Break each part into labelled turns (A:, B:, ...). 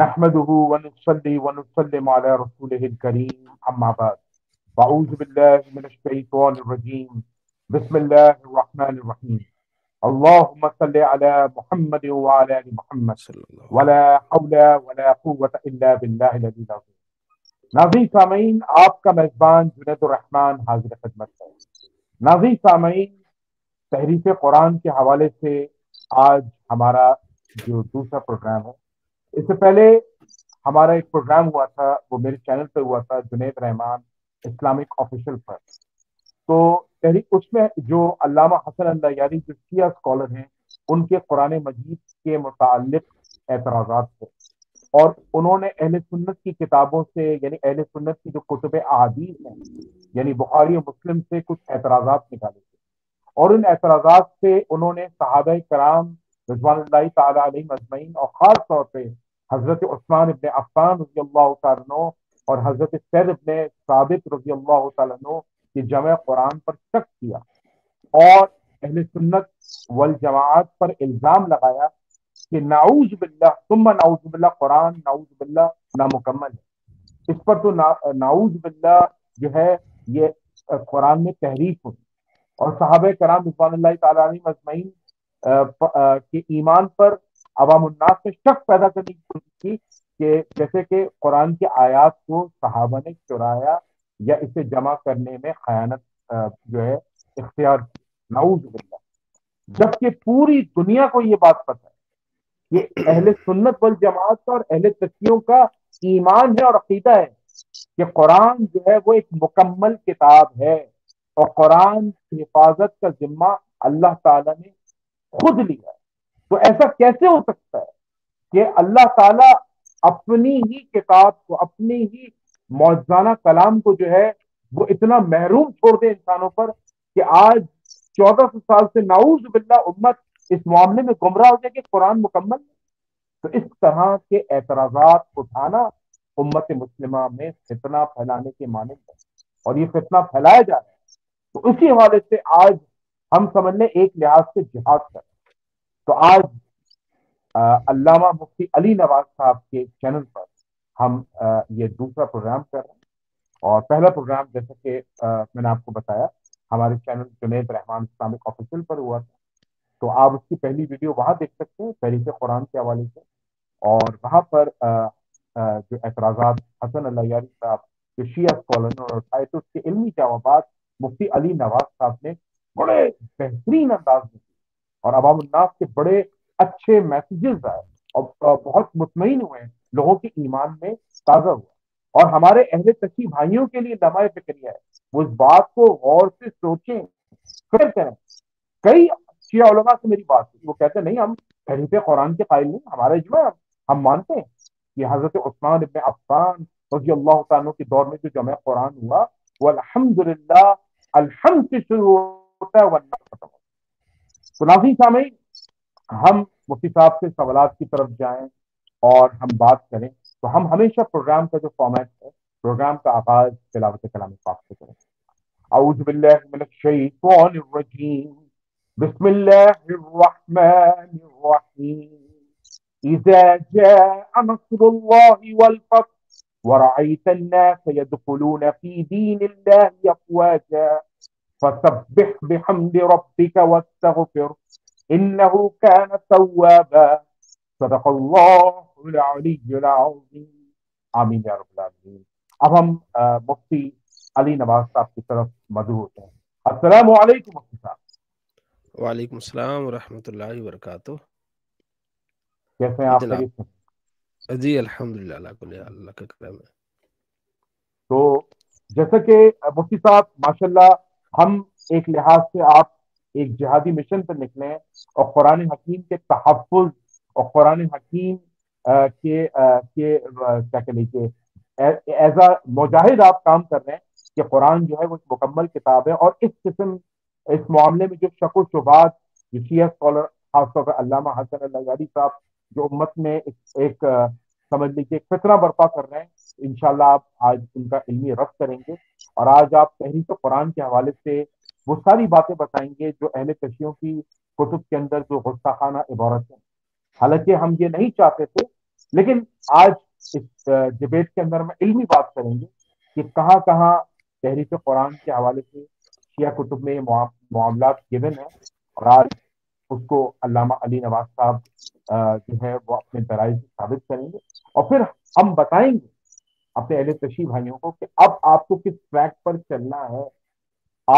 A: नहमदहू वनसली वनसलम अला रसूलिल करीम अम्मा बाद अऊज़ु बिल्लाहि मिनश शैतानिर रजीम बिस्मिल्लाहिर रहमानिर रहीम اللهم صل على محمد وعلى ال محمد ولا حول ولا قوة إلا بالله الذي لا नाजी सामीन आपका मेजबान जुनेदुररहमान हाजिर खदमत है नाजी सामीन तहरीफ कुरान के हवाले से आज हमारा जो दूसरा प्रोग्राम है इससे पहले हमारा एक प्रोग्राम हुआ था वो मेरे चैनल पे हुआ था जुनेद रहमान इस्लामिक ऑफिशियल पर तो तहरीक उसमें जो अलामा हसन अल्लाह यानी जो शिया स्कॉलर हैं उनके कुरान मजीद के मुतक एतराज़ात थे और उन्होंने अहल सुन्नत की किताबों से यानी अहल सुन्नत की जो कुतुब अहादीस हैं यानी बुखारी मुस्लिम से कुछ एतराज़ात निकाले थे और उन एतराज़ात से उन्होंने सहाब कराम रजवान तजमैन और ख़ास तौर पर हजरत उस्मान इबन अफान रजी अल्लाह और हजरत सैद इबन साबित रजी अल्लाह तु के जम कुरान पर शक किया और अहल सुन्नत वल जमात पर इल्ज़ाम लगाया कि नाउज बिल्ला तुम नाउज बिल्ला कुरान नाउज बिल्ला नामुकम्मल है इस पर तो ना, नाउज बिल्ला जो है ये कुरान में तहरीफ हुई और साहब कराम इस्मान तजमैन के ईमान पर अवाम उन्नास में शक पैदा करने की कोशिश की कि जैसे कि कुरान की आयात को साहबा ने चुराया या इसे जमा करने में खयानत जो है इख्तियार नाउज जबकि पूरी दुनिया को ये बात पता है ये अहल सुन्नत वल जमात का और अहले तकियों का ईमान है और अकीदा है कि कुरान जो है वो एक मुकम्मल किताब है और कुरान की हिफाजत का जिम्मा अल्लाह ताला ने खुद लिया है तो ऐसा कैसे हो सकता है कि अल्लाह ताला अपनी ही किताब को अपनी ही मौजाना कलाम को जो है वो इतना महरूम छोड़ दे इंसानों पर कि आज चौदह सौ साल से नाउज बिल्ला उम्मत इस मामले में गुमराह हो जाए कि कुरान मुकम्मल तो इस तरह के एतराजात उठाना उम्मत मुस्लिमा में फितना फैलाने के माने और ये फितना फैलाया जा रहा है तो इसी हवाले से आज हम समझ लें एक लिहाज से जिहाद कर तो आज अल्लामा मुफ्ती अली नवाज साहब के चैनल पर हम आ, ये दूसरा प्रोग्राम कर रहे हैं और पहला प्रोग्राम जैसा कि मैंने आपको बताया हमारे channel Junaid Rahman Islamic official पर हुआ था तो आप उसकी पहली वीडियो वहाँ देख सकते हैं तहरीक कुरान के हवाले से और वहाँ पर आ, आ, जो एतराज़ा हसन अल्लाहारी साहब जो शिया स्कॉलर और साइट तो उसके इलमी जवाब मुफ्ती अली नवाज साहब ने बड़े बेहतरीन अंदाज में और अवाम उन्नास के बड़े अच्छे मैसेजेस आए और बहुत मुतमिन हुए लोगों के ईमान में ताज़ा हुआ और हमारे अहल तकी भाइयों के लिए नमाय फिक्रिया है वो इस बात को गौर से सोचें फिर करें कई शिया से मेरी बात हुई वो कहते हैं नहीं हम खरीफे कुरान के फाइल नहीं जो है हम मानते हैं कि हजरत उस्मान इबन अफसान रजी अल्लाह के दौर में जो जमा कुरान हुआ वो अलहमदुल्ला अलहमद से शुरू होता है वह खत्म होता तो नाफी सामी हम मुफ्ती साहब से सवाल की तरफ जाएं और हम बात करें तो हम हमेशा प्रोग्राम का जो फॉर्मेट है प्रोग्राम का आगाज तिलावत कलाम पाक से करें أعوذ بالله من الشيطان الرجيم بسم الله الرحمن الرحيم إذا جاء نصر الله والفتح ورأيت الناس يدخلون في دين الله أفواجا فسبح بحمد ربك واستغفر انه كان توابا صدق الله العلي العظيم امين يا رب العالمين اب ہم آه، مفتی علی نواز صاحب کی طرف مدعو السلام علیکم مفتی
B: صاحب وعلیکم السلام ورحمۃ اللہ وبرکاتہ کیسے ہیں
A: آپ
B: جی الحمد للہ اللہ کل اللہ کا کرم
A: تو جیسا کہ مفتی صاحب ماشاءاللہ हम एक लिहाज से आप एक जिहादी मिशन पर निकले और कुरान हकीम के तहफ़ और कुरान हकीम के के क्या कह लीजिए एज अ मुजाहिद आप काम कर रहे हैं कि कुरान जो है वो मुकम्मल किताब है और इस किस्म इस मामले में जो शक शुबात जो शी स्कॉलर खासतौर पर अलामा हसन अल्लाजारी साहब जो उम्मत में एक, एक समझ लीजिए एक फितना बर्पा कर रहे हैं इन आप आज उनका इलमी रफ करेंगे और आज आप तहरीक तो कुरान के हवाले से वो सारी बातें बताएंगे जो अहल कशियों की कुतुब के अंदर जो गुस्ताखाना इबारत है हालांकि हम ये नहीं चाहते थे लेकिन आज इस डिबेट के अंदर हम इल्मी बात करेंगे कि कहाँ कहाँ तहरीक कुरान के हवाले से शिया कुतुब में मामला गिवन है और आज उसको अलामा अली नवाज साहब जो है वो अपने दराज से साबित करेंगे और फिर हम बताएंगे अपने अहले तशी भाइयों को कि अब आपको किस ट्रैक पर चलना है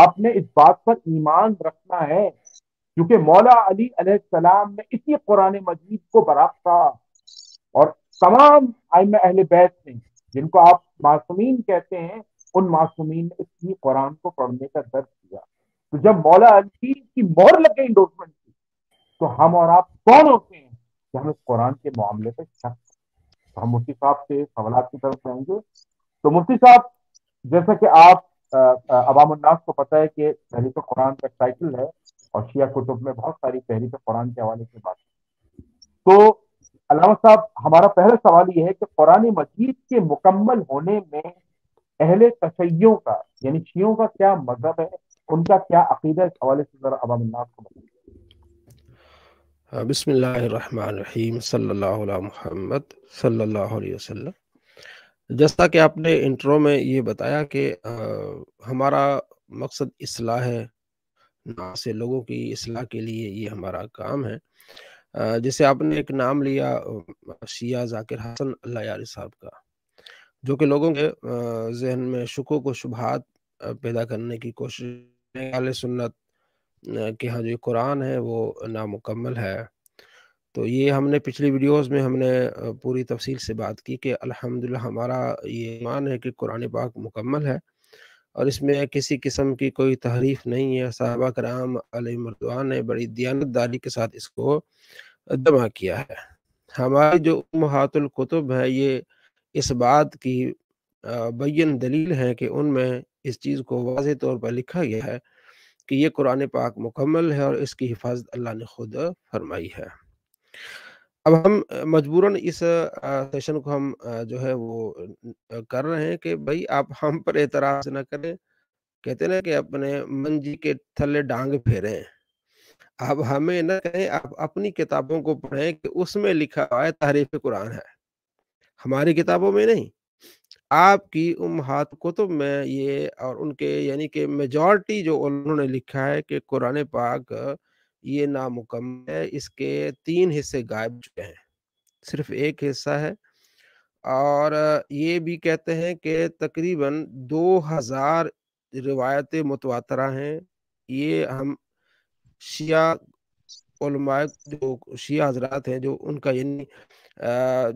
A: आपने इस बात पर ईमान रखना है क्योंकि मौला अली अलैहिस्सलाम ने इसी कुरान मजीद को था और तमाम आयम अहल बैत ने जिनको आप मासूमीन कहते हैं उन मासूमीन ने इसी कुरान को पढ़ने का दर्ज किया तो जब मौला अली की मोहर लग गई इंडोर्समेंट की तो हम और आप कौन होते हैं कि हम इस कुरान के मामले पर शक तो हम मुफ्ती साहब से सवाल की तरफ जाएंगे तो मुफ्ती साहब जैसा कि आप अवामन्नास को पता है कि तहरीक तो कुरान का टाइटल है और शिया कुतुब में बहुत सारी तहरीक तो कुरान के हवाले से बात तो अलावा साहब हमारा पहला सवाल यह है कि कुरान मजीद के मुकम्मल होने में अहले तशैयों का यानी शियों का क्या मजहब है उनका क्या अकीदा इस हवाले से जरा अवामन्नास को बताए
B: बिसमीम महमद सल्लल्लाहु अलैहि वसल्लम जैसा कि आपने इंट्रो में ये बताया कि हमारा मकसद असलाह है ना से लोगों की असलाह के लिए ये हमारा काम है जैसे आपने एक नाम लिया शिया जाकिर हसन अल्लाह साहब का जो कि लोगों के जहन में शकों को शुभात पैदा करने की कोशिश सुन्नत कि हाँ जो कुरान है वो नामुकम्मल है तो ये हमने पिछली वीडियोस में हमने पूरी तफसील से बात की कि अल्हम्दुलिल्लाह हमारा ये मान है कि कुरान पाक मुकम्मल है और इसमें किसी किस्म की कोई तहरीफ नहीं है साहबा कराम मरदवा ने बड़ी दयानतदारी के साथ इसको जमा किया है हमारी जो महातुल कुतुब है ये इस बात की बयन दलील है कि उनमें इस चीज़ को वाज तौर पर लिखा गया है कि ये कुरान पाक मुकम्मल है और इसकी हिफाजत अल्लाह ने खुद फरमाई है अब हम मजबूरन इस सेशन को हम जो है वो कर रहे हैं कि भाई आप हम पर एतराज ना करें कहते ना कि अपने मंजी के थल्ले डांग फेरें आप हमें ना कहें आप अपनी किताबों को पढ़ें कि उसमें लिखा हुआ है तारीफ कुरान है हमारी किताबों में नहीं आपकी उम्माहात कुतुब तो में ये और उनके यानी कि मेजॉरिटी जो उन्होंने लिखा है कि कुरान पाक ये नामुकम्मल है इसके तीन हिस्से गायब चुके हैं सिर्फ एक हिस्सा है और ये भी कहते हैं कि तकरीबन 2000 हजार रिवायतें मुतवातरा हैं ये हम शिया जो शिया हजरात हैं जो उनका यानी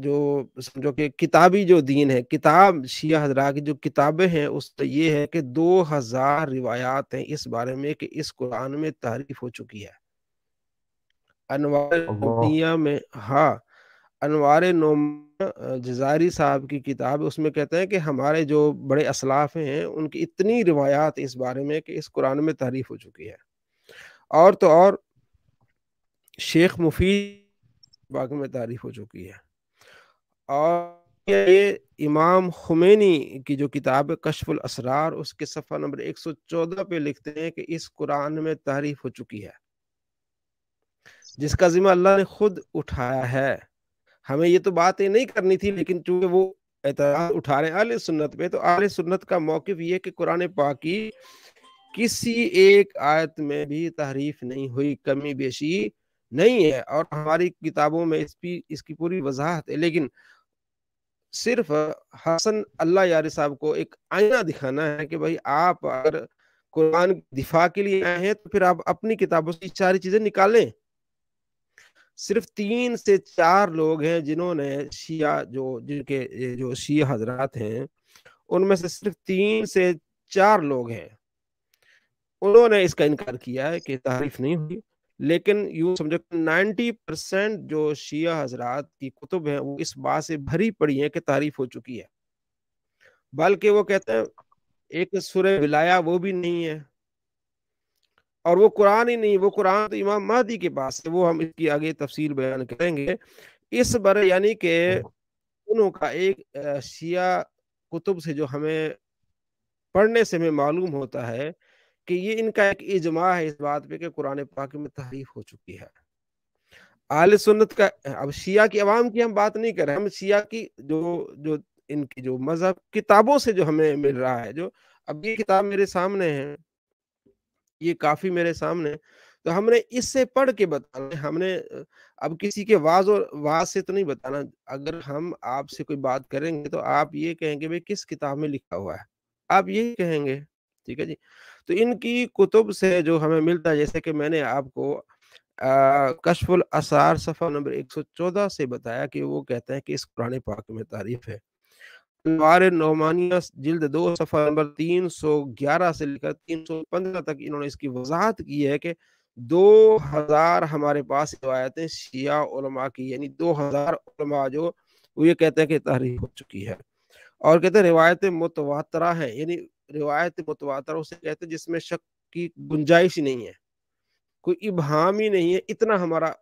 B: जो समझो कि किताबी जो दीन है किताब शिया हजरा की जो किताबें हैं उस ये है कि दो हजार रिवायात हैं इस बारे में कि इस कुरान में तारीफ हो चुकी है अनवार में हाँ अनवार नोम जजारी साहब की किताब उसमें कहते हैं कि हमारे जो बड़े असलाफ हैं उनकी इतनी रिवायात इस बारे में कि इस कुरान में तारीफ हो चुकी है और तो और शेख मुफीद बाग में तारीफ हो चुकी है और ये इमाम खुमेनी की जो किताब है कशफुल असरार उसके सफ़ा नंबर 114 पे लिखते हैं कि इस कुरान में तारीफ हो चुकी है जिसका जिम्मा अल्लाह ने खुद उठाया है हमें ये तो बात नहीं करनी थी लेकिन चूंकि वो एतराज उठा रहे हैं सुन्नत पे तो आले सुन्नत का मौकफ ये कि कुरान पाकी किसी एक आयत में भी तारीफ नहीं हुई कमी बेशी नहीं है और हमारी किताबों में इसकी इसकी पूरी वजाहत है लेकिन सिर्फ हसन अल्लाह यार साहब को एक आईना दिखाना है कि भाई आप अगर कुरान दिफा के लिए आए हैं तो फिर आप अपनी किताबों से सारी चीजें निकालें सिर्फ तीन से चार लोग हैं जिन्होंने शिया जो जिनके जो शिया हजरात हैं उनमें से सिर्फ तीन से चार लोग हैं उन्होंने इसका इनकार किया है कि तारीफ नहीं हुई लेकिन यूं समझो नाइन्टी परसेंट जो शिया हजरात की कुतुब है वो इस बात से भरी पड़ी है कि तारीफ हो चुकी है बल्कि वो कहते हैं एक सुर विलाया वो भी नहीं है और वो कुरान ही नहीं वो कुरान तो इमाम महदी के पास है वो हम इसकी आगे तफसील बयान करेंगे इस बारे यानी के उनका का एक शिया कुतुब से जो हमें पढ़ने से हमें मालूम होता है कि ये इनका एक इजमा है इस बात पे कि कुरान पाक में तारीफ हो चुकी है आल सुन्नत का अब शिया की आवाम की हम बात नहीं कर रहे हम शिया की जो जो इनकी जो मजहब किताबों से जो हमें मिल रहा है जो अब ये किताब मेरे सामने है ये काफी मेरे सामने तो हमने इससे पढ़ के बताना हमने अब किसी के वाज और वाज से तो नहीं बताना अगर हम आपसे कोई बात करेंगे तो आप ये कहेंगे भाई किस किताब में लिखा हुआ है आप ये कहेंगे ठीक है जी तो इनकी कुतुब से जो हमें मिलता है जैसे कि मैंने आपको कशफुल असार सफ़ा नंबर 114 से बताया कि वो कहते हैं कि इस कुरान पाक में तारीफ है अनवार नौमानिया जिल्द दो सफ़ा नंबर 311 से लेकर 315 तक इन्होंने इसकी वजाहत की है कि 2000 हमारे पास रवायतें शिया उलमा की यानी 2000 उलमा जो वो ये कहते हैं कि तारीफ हो चुकी है और कहते हैं रिवायतें मुतवातरा हैं यानी रिवायत मुतवातरों उसे कहते हैं जिसमें शक की गुंजाइश ही नहीं है कोई इबहाम ही नहीं है इतना हमारा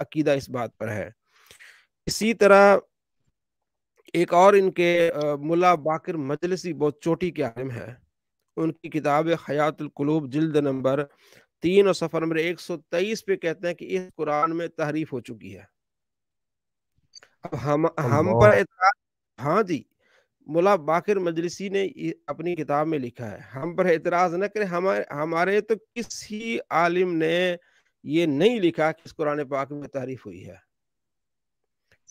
B: अकीदा इस बात पर है इसी तरह एक और इनके मुला बाकर मजलिसी बहुत चोटी के आलम है उनकी किताब हयातुलकलूब जिल्द नंबर तीन और सफर नंबर एक सौ तेईस पे कहते हैं कि इस कुरान में तहरीफ हो चुकी है अब हम हम पर हाँ जी मुला बाकिर मजलिसी ने अपनी किताब में लिखा है हम पर एतराज न करें हमारे हमारे तो किसी आलिम ने ये नहीं लिखा कि इस कुरान पाक में तारीफ हुई है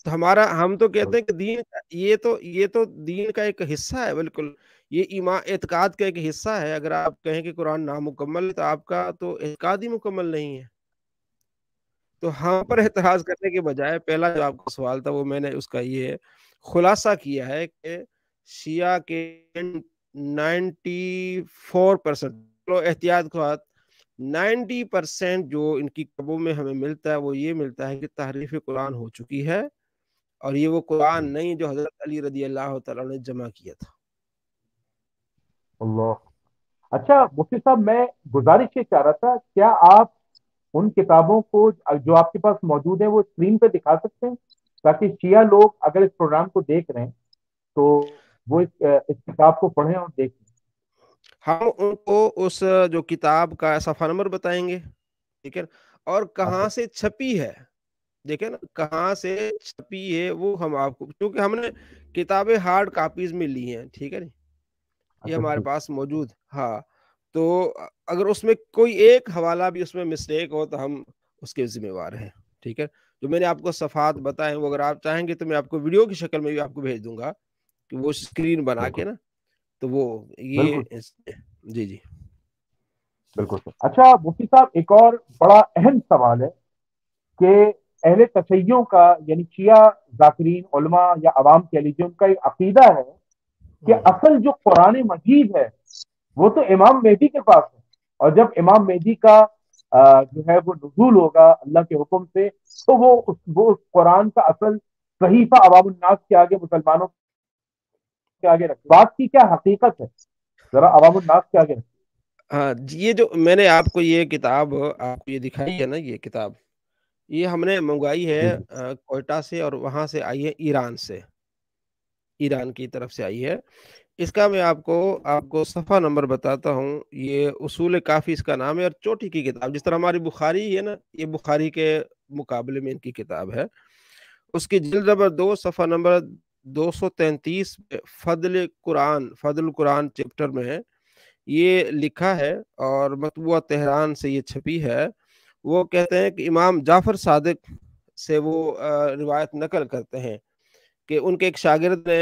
B: तो हमारा हम तो कहते हैं कि दीन ये तो ये तो दीन का एक हिस्सा है बिल्कुल ये ईमान एतकाद का एक हिस्सा है अगर आप कहें कि कुरान नामुकम्मल तो आपका तो एतकाद ही मुकम्मल नहीं है तो हम पर एतराज करने के बजाय पहला जो आपका सवाल था वो मैंने उसका ये खुलासा किया है कि शिया के 94 परसेंट एहतियात खात 90 परसेंट जो इनकी कबों में हमें मिलता है वो ये मिलता है कि तहरीफ कुरान हो चुकी है और ये वो कुरान हम्म। नहीं जो हजरत अली रजी अल्लाह ने जमा किया था
A: अल्लाह अच्छा मुफ्ती साहब मैं गुजारिश ये चाह रहा था क्या आप उन किताबों को जो आपके पास मौजूद है वो स्क्रीन पे दिखा सकते हैं ताकि शिया लोग अगर इस प्रोग्राम को देख रहे हैं तो वो इस, इस किताब को पढ़ें और देखें
B: हम उनको उस जो किताब का सफा नंबर बताएंगे ठीक है और कहाँ हाँ। से छपी है देखे ना कहाँ से छपी है वो हम आपको क्योंकि हमने किताबें हार्ड कापीज में ली हैं ठीक है ना ये अच्छा, हमारे पास मौजूद हाँ तो अगर उसमें कोई एक हवाला भी उसमें मिस्टेक हो तो हम उसके जिम्मेवार हैं ठीक है जो मैंने आपको सफात बताए वो अगर आप चाहेंगे तो मैं आपको वीडियो की शक्ल में भी आपको भेज दूंगा वो स्क्रीन बना के ना तो वो ये जी जी बिल्कुल
A: अच्छा मुफ्ती साहब एक और बड़ा अहम सवाल है कि अहले तशैयों का यानी शिया जाकरीन उलमा या आवाम कह लीजिए उनका एक अकीदा है कि हम्म। असल जो कुरान मजीद है वो तो इमाम मेहदी के पास है और जब इमाम मेहदी का जो है वो नजूल होगा अल्लाह के हुक्म से तो वो उस वो उस कुरान का असल सहीफा अवामनास के आगे मुसलमानों के आगे रखें बात की क्या हकीकत है जरा अवामुलनास के आगे रखें
B: हाँ ये जो मैंने आपको ये किताब आपको ये दिखाई है ना ये किताब ये हमने मंगवाई है कोयटा से और वहाँ से आई है ईरान से ईरान की तरफ से आई है इसका मैं आपको आपको सफ़ा नंबर बताता हूँ ये उसूल काफ़ी इसका नाम है और चोटी की किताब जिस तरह हमारी बुखारी है ना ये बुखारी के मुकाबले में इनकी किताब है उसकी जिल नंबर दो सफ़ा नंबर 233 फजल कुरान फजल कुरान चैप्टर में है ये लिखा है और मतबूा तेहरान से ये छपी है वो कहते हैं कि इमाम जाफ़र सदक से वो रिवायत नकल करते हैं कि उनके एक शागिर्द ने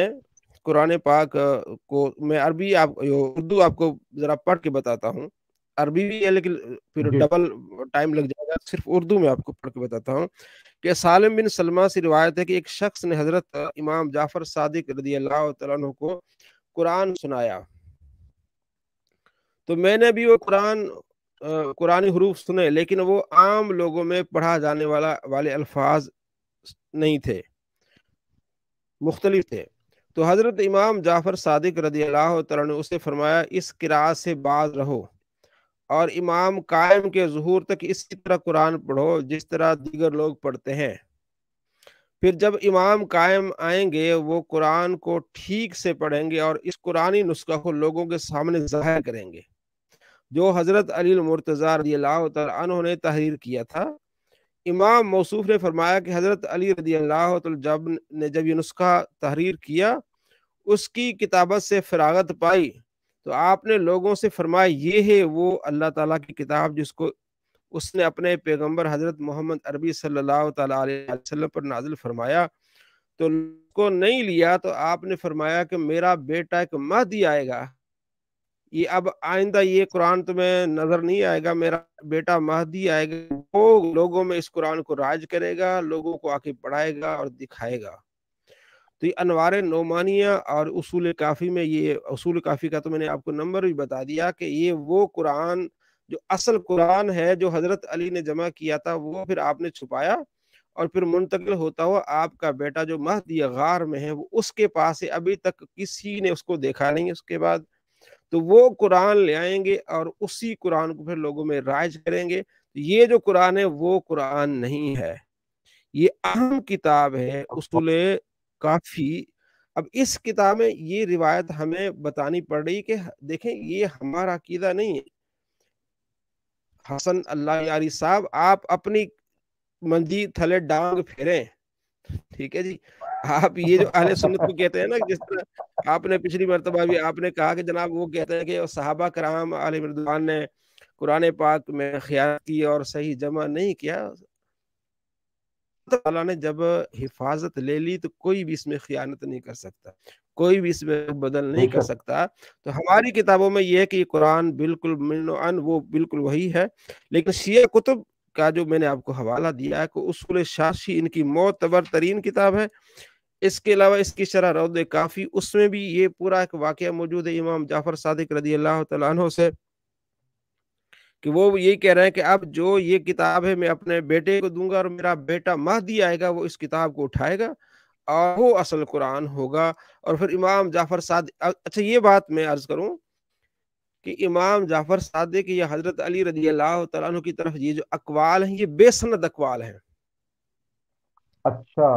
B: कुरान पाक को मैं अरबी आप उर्दू आपको ज़रा पढ़ के बताता हूँ अरबी भी है लेकिन फिर डबल टाइम हम्म। लग जाएगा सिर्फ उर्दू में आपको पढ़ के बताता हूँ कि सालिम बिन सलमा से रिवायत है कि एक शख्स ने हजरत इमाम जाफर सादिक रदी अल्लाह को कुरान सुनाया तो मैंने भी वो कुरान कुरानी हरूफ सुने लेकिन वो आम लोगों में पढ़ा जाने वाला वाले अल्फाज नहीं थे मुख्तलिफ थे तो हज़रत इमाम जाफ़र सादिक रदी अल्लाह उसे फरमाया इस किरा से बाज रहो और इमाम कायम के जहूर तक इसी तरह कुरान पढ़ो जिस तरह दीगर लोग पढ़ते हैं फिर जब इमाम कायम आएंगे वो कुरान को ठीक से पढ़ेंगे और इस कुरानी नुस्खा को लोगों के सामने जाहिर करेंगे जो हज़रत अली मुर्तज़ा ने तहरीर किया था इमाम मौसूफ ने फरमाया कि हज़रत अली रदी अल्लाह जब ने जब ये नुस्खा तहरीर किया उसकी किताबत से फरागत पाई तो आपने लोगों से फरमाया ये है वो अल्लाह ताला की किताब जिसको उसने अपने पैगंबर हजरत मोहम्मद अरबी सल्लल्लाहु अलैहि वसल्लम पर नाजिल फरमाया तो उसको नहीं लिया तो आपने फरमाया कि मेरा बेटा एक महदी आएगा ये अब आइंदा ये कुरान तुम्हें नजर नहीं आएगा मेरा बेटा महदी आएगा वो लोगों में इस कुरान को राज करेगा लोगों को आके पढ़ाएगा और दिखाएगा तो ये अनवार नोमानिया और उसूल काफ़ी में ये उसूल काफ़ी का तो मैंने आपको नंबर भी बता दिया कि ये वो कुरान जो असल कुरान है जो हजरत अली ने जमा किया था वो फिर आपने छुपाया और फिर मुंतकिल होता हुआ आपका बेटा जो महदी गार में है वो उसके पास है अभी तक किसी ने उसको देखा नहीं उसके बाद तो वो कुरान ले आएंगे और उसी कुरान को फिर लोगों में राज करेंगे तो ये जो कुरान है वो कुरान नहीं है ये अहम किताब है उसूल काफ़ी अब इस किताब में ये रिवायत हमें बतानी पड़ रही कि देखें ये हमारा अकीदा नहीं है हसन अल्लाह यारी साहब आप अपनी मंदी थले डांग फेरे ठीक है जी आप ये जो अहले सुन्नत को कहते हैं ना जिस
A: तरह
B: आपने पिछली मरतबा भी आपने कहा कि जनाब वो कहते हैं कि साहबा कराम अली मरदान ने कुरान पाक में ख्याल की और सही जमा नहीं किया तला ने जब हिफाजत ले ली तो कोई भी इसमें खियानत नहीं कर सकता कोई भी इसमें बदल नहीं कर सकता तो हमारी किताबों में यह है कि कुरान बिल्कुल मिन वो बिल्कुल वही है लेकिन शिया कुतुब का जो मैंने आपको हवाला दिया है कि उसूल शाशी इनकी मोतबर तरीन किताब है इसके अलावा इसकी शरह रौद काफ़ी उसमें भी ये पूरा एक वाक़ मौजूद है इमाम जाफर सदक रदी अल्लाह से कि वो यही कह रहे हैं कि अब जो ये किताब है मैं अपने बेटे को दूंगा और मेरा बेटा महदी आएगा वो इस किताब को उठाएगा और वो असल कुरान होगा और फिर इमाम जाफर साद अच्छा ये बात मैं अर्ज करूं कि इमाम जाफर सादे की या हजरत अली रजी अल्लाह तु की तरफ ये जो अकवाल हैं ये बेसनद अकवाल हैं अच्छा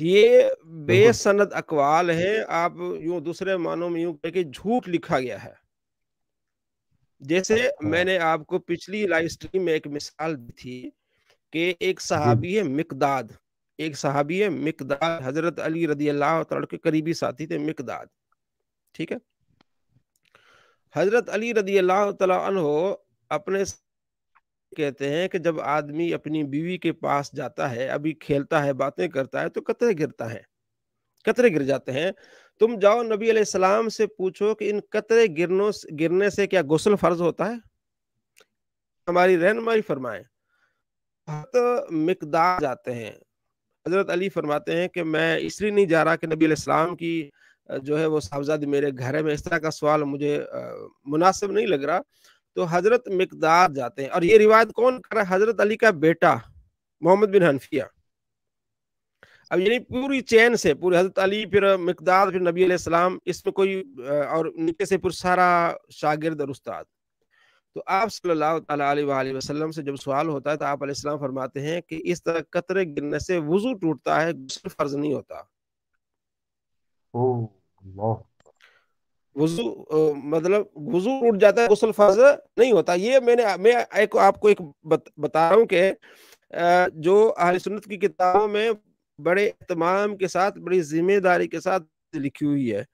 B: ये बेसनद अकवाल हैं आप यूं दूसरे मानों में यूं कह के झूठ लिखा गया है जैसे हाँ। मैंने आपको पिछली लाइव स्ट्रीम में एक मिसाल दी थी कि एक सहाबी है मिकदाद एक सहाबी है मिकदाद हजरत अली रदी अल्लाह के करीबी साथी थे मिकदाद ठीक है हजरत अली रदी अल्लाह तहो अपने कहते हैं कि जब आदमी अपनी बीवी के पास जाता है अभी खेलता है बातें करता है तो कतरे गिरता है कतरे गिर जाते हैं तुम जाओ नबी सलाम से पूछो कि इन कतरे गिरनों गिरने से क्या गुसल फर्ज होता है हमारी रहनमाई फरमाए तो मकदार जाते हैं हजरत अली फरमाते हैं कि मैं इसलिए नहीं जा रहा कि नबी सलाम की जो है वो साहबजादी मेरे घर में इस तरह का सवाल मुझे मुनासिब नहीं लग रहा तो हजरत मकदार जाते हैं और ये रिवायत कौन कर रहा है हजरत अली का बेटा मोहम्मद बिन हनफिया अब यानी पूरी चैन से पूरी हजरत अली फिर मकदार फिर नबी सलाम इसमें कोई और नीचे से पूरा सारा शागिर्द और उस्ताद तो आप सल्लल्लाहु अलैहि वसल्लम से जब सवाल होता है तो आप आपलाम फरमाते हैं कि इस तरह कतरे गिरने से वजू टूटता है गुस्ल फर्ज नहीं होता वजू मतलब वजू टूट जाता है गुस्ल फर्ज नहीं होता ये मैंने मैं एक आपको एक बत, बता रहा हूँ कि जो अहल सुन्नत की किताबों में बड़े तमाम के साथ बड़ी जिम्मेदारी के साथ लिखी हुई है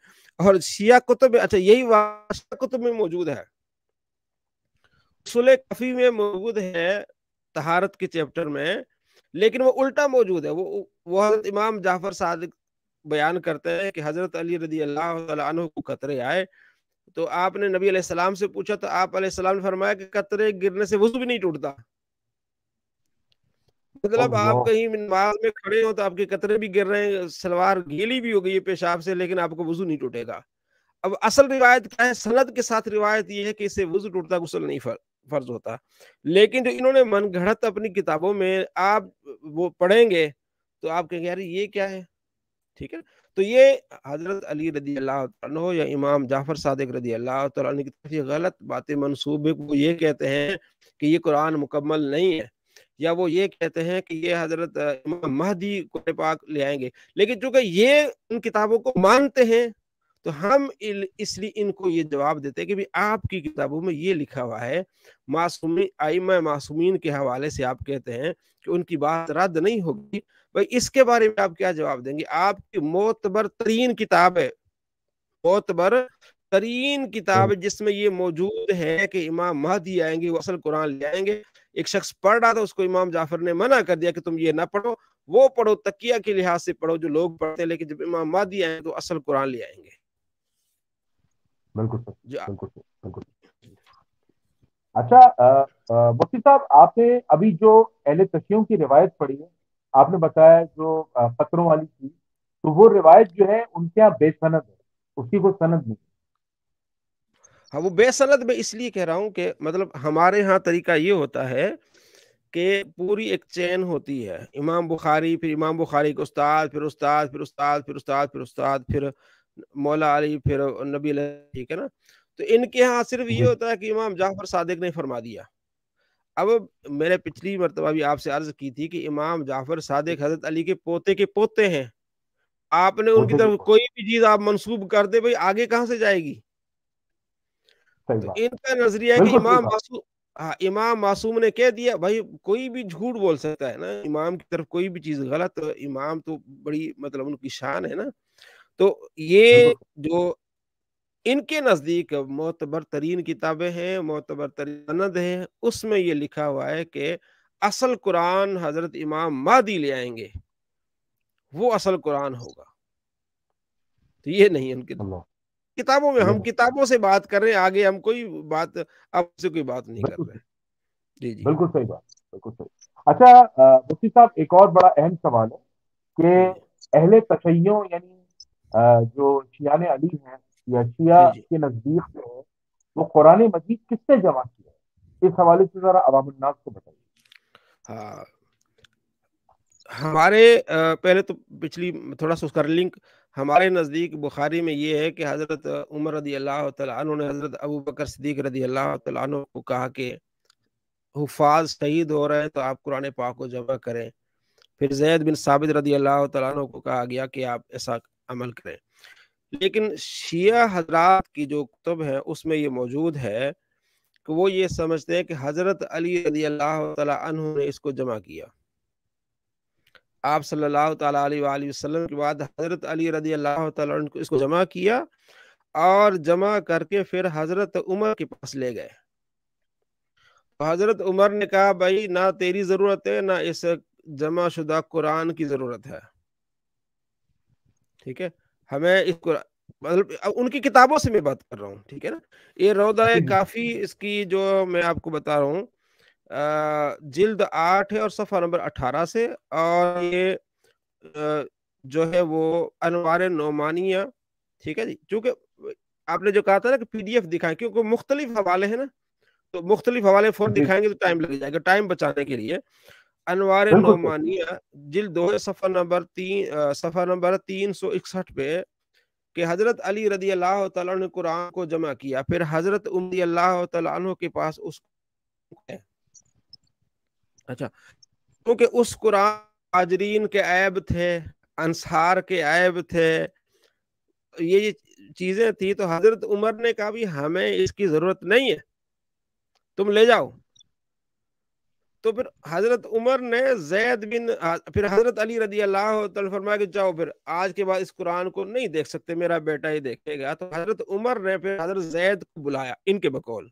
B: और शिया कुतुब अच्छा यही वास्ता कुतुब में मौजूद है सुले कफी में मौजूद है तहारत के चैप्टर में लेकिन वो उल्टा मौजूद है वो वो हजरत इमाम जाफर सादिक बयान करते हैं कि हजरत अली रजी अल्लाह को खतरे आए तो आपने नबी सलाम से पूछा तो आप सलाम ने फरमाया कि कतरे गिरने से वजू भी नहीं टूटता
C: मतलब आप
B: कहीं नमाज में खड़े हो तो आपके कतरे भी गिर रहे हैं सलवार गीली भी हो गई है पेशाब से लेकिन आपको वजू नहीं टूटेगा अब असल रिवायत क्या है सनद के साथ रिवायत ये है कि इससे वजू टूटता गुसल नहीं फर, फर्ज होता लेकिन जो इन्होंने मन घड़त अपनी किताबों में आप वो पढ़ेंगे तो आप कहेंगे यार ये क्या है ठीक है तो ये हजरत अली रदी अल्लाह या इमाम जाफर सादिक रदी अल्लाह की तरफ गलत बातें मनसूब है वो ये कहते हैं कि ये कुरान मुकम्मल नहीं है या वो ये कहते हैं कि ये हजरत इमाम महदी को पाक ले आएंगे लेकिन चूंकि ये उन किताबों को मानते हैं तो हम इसलिए इनको ये जवाब देते हैं कि आपकी किताबों में ये लिखा हुआ है मासूमी आईम मासूमीन के हवाले से आप कहते हैं कि उनकी बात रद्द नहीं होगी भाई इसके बारे में आप क्या जवाब देंगे आपकी मोतबर तरीन किताब है मोतबर तरीन किताब हाँ। जिसमें ये मौजूद है कि इमाम महदी आएंगे वो असल कुरान ले आएंगे एक शख्स पढ़ रहा था उसको इमाम जाफर ने मना कर दिया कि तुम ये ना पढ़ो वो पढ़ो तकिया के लिहाज से पढ़ो जो लोग पढ़ते लेकिन जब इमाम मादी आए तो असल कुरान ले आएंगे
A: बिल्कुल अच्छा मुफ्ती साहब आपने अभी जो एहले तकियों की रिवायत पढ़ी है आपने बताया जो पत्रों वाली थी तो वो रिवायत जो है उनके यहाँ बेसनद है उसकी कोई सनद नहीं
B: हाँ वो बेसनद में इसलिए कह रहा हूँ कि मतलब हमारे यहाँ तरीका ये होता है कि पूरी एक चैन होती है इमाम बुखारी फिर इमाम बुखारी के उस्ताद फिर उस्ताद फिर उस्ताद फिर उस्ताद फिर उस्ताद फिर मौला अली फिर नबी ठीक है ना तो इनके यहाँ सिर्फ ये होता है कि इमाम जाफर सादिक ने फरमा दिया अब मैंने पिछली मरतबा भी आपसे अर्ज की थी कि इमाम जाफर सादिक हजरत अली के पोते के पोते हैं आपने उनकी तरफ कोई भी चीज आप मनसूब कर दे भाई आगे कहाँ से जाएगी तो इनका नजरिया है कि इमाम मासूम हाँ इमाम मासूम ने कह दिया भाई कोई भी झूठ बोल सकता है ना इमाम की तरफ कोई भी चीज गलत तो इमाम तो बड़ी मतलब उनकी शान है ना तो ये जो इनके नज़दीक मोतबर तरीन किताबें हैं मोतबर तरीन सनद है उसमें ये लिखा हुआ है कि असल कुरान हजरत इमाम मादी ले आएंगे वो असल कुरान होगा तो ये नहीं उनके किताबों में हम किताबों से बात कर रहे हैं आगे हम कोई बात आपसे कोई बात नहीं कर रहे
A: जी जी बिल्कुल सही बात बिल्कुल सही अच्छा मुफ्ती साहब एक और बड़ा अहम सवाल है कि अहले तशैयों यानी जो शियाने अली हैं या शिया के नजदीक जो है वो कुरान मजीद किससे जमा किया इस हवाले से जरा अवामनास को बताइए
B: हाँ हमारे हाँ। पहले तो पिछली थोड़ा सा उसका लिंक हमारे नज़दीक बुखारी में ये है कि हज़रत उमर रदी अल्लाह तु ने हज़रत अबू बकर सदीक रदी अल्लाह तु को कहा कि हफाज शहीद हो रहे हैं तो आप कुरान पाक को जमा करें फिर जैद बिन साबित रदी अल्लाह तु को कहा गया कि आप ऐसा अमल करें लेकिन शिया हजरा की जो कुतुब है उसमें ये मौजूद है कि वो ये समझते हैं कि हज़रत अली रदी अल्लाह तु ने इसको जमा किया आप सल्लल्लाहु अलैहि वसल्लम के बाद हज़रत अली रजी अल्लाह को इसको जमा किया और जमा करके फिर हज़रत उमर के पास ले गए तो हज़रत उमर ने कहा भाई ना तेरी ज़रूरत है ना इस जमा शुदा कुरान की ज़रूरत है ठीक है हमें इस मतलब उनकी किताबों से मैं बात कर रहा हूँ ठीक है ना ये रौदा काफ़ी इसकी जो मैं आपको बता रहा हूँ जिल्द आठ है और सफ़ा नंबर अठारह से और ये जो है वो अनवार नौमानिया ठीक है जी क्योंकि आपने जो कहा था ना कि पीडीएफ दिखाएं क्योंकि मुख्तलिफ हवाले हैं ना तो मुख्तलिफ हवाले फोन दिखाएंगे तो टाइम लग जाएगा टाइम बचाने के लिए अनवार नौमानिया जिल दो है सफ़ा नंबर तीन सफ़ा नंबर तीन सौ इकसठ पे कि हज़रत अली रदी अल्लाह ने कुरान को जमा किया फिर हज़रत उमदी अल्लाह तु के पास उसको अच्छा क्योंकि उस कुरान हाजरीन के ऐब थे अंसार के ऐब थे ये चीजें थी तो हजरत उमर ने कहा भी हमें इसकी जरूरत नहीं है तुम ले जाओ तो फिर हजरत उमर ने जैद बिन फिर हजरत अली रदी अल्लाह फरमा के जाओ फिर आज के बाद इस कुरान को नहीं देख सकते मेरा बेटा ही देखेगा तो हजरत उमर ने फिर हजरत जैद को बुलाया इनके बकौल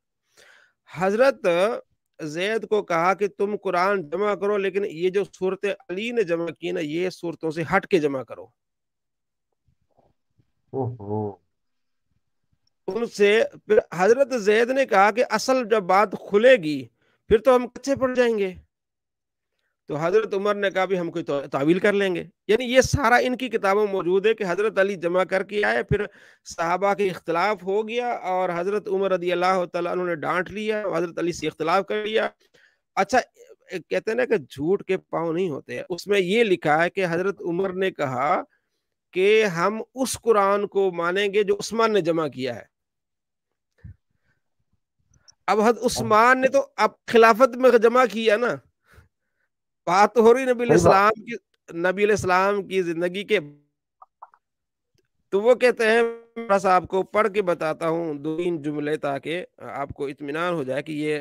B: हजरत जैद को कहा कि तुम कुरान जमा करो लेकिन ये जो सूरत अली ने जमा की ना ये सूरतों से हट के जमा करो उनसे फिर हजरत जैद ने कहा कि असल जब बात खुलेगी फिर तो हम कच्चे पड़ जाएंगे तो हज़रत उमर ने कहा भी हम कोई तावील कर लेंगे यानी ये सारा इनकी किताबों में मौजूद है कि हज़रत अली जमा करके आए फिर साहबा के इख्तलाफ हो गया और हज़रत उमर रदी अल्लाह तुमने डांट लिया हज़रत अली से इख्तलाफ कर लिया अच्छा कहते ना कि झूठ के पाँव नहीं होते उसमें ये लिखा है कि हज़रत उमर ने कहा कि हम उस कुरान को मानेंगे जो उस्मान ने जमा किया है अब हद उस्मान ने तो अब खिलाफत में जमा किया ना बात तो हो रही नबी इस्लाम की नबी इस्लाम की जिंदगी के तो वो कहते हैं बस आपको पढ़ के बताता हूँ दो तीन जुमले ताकि आपको इतमान हो जाए कि ये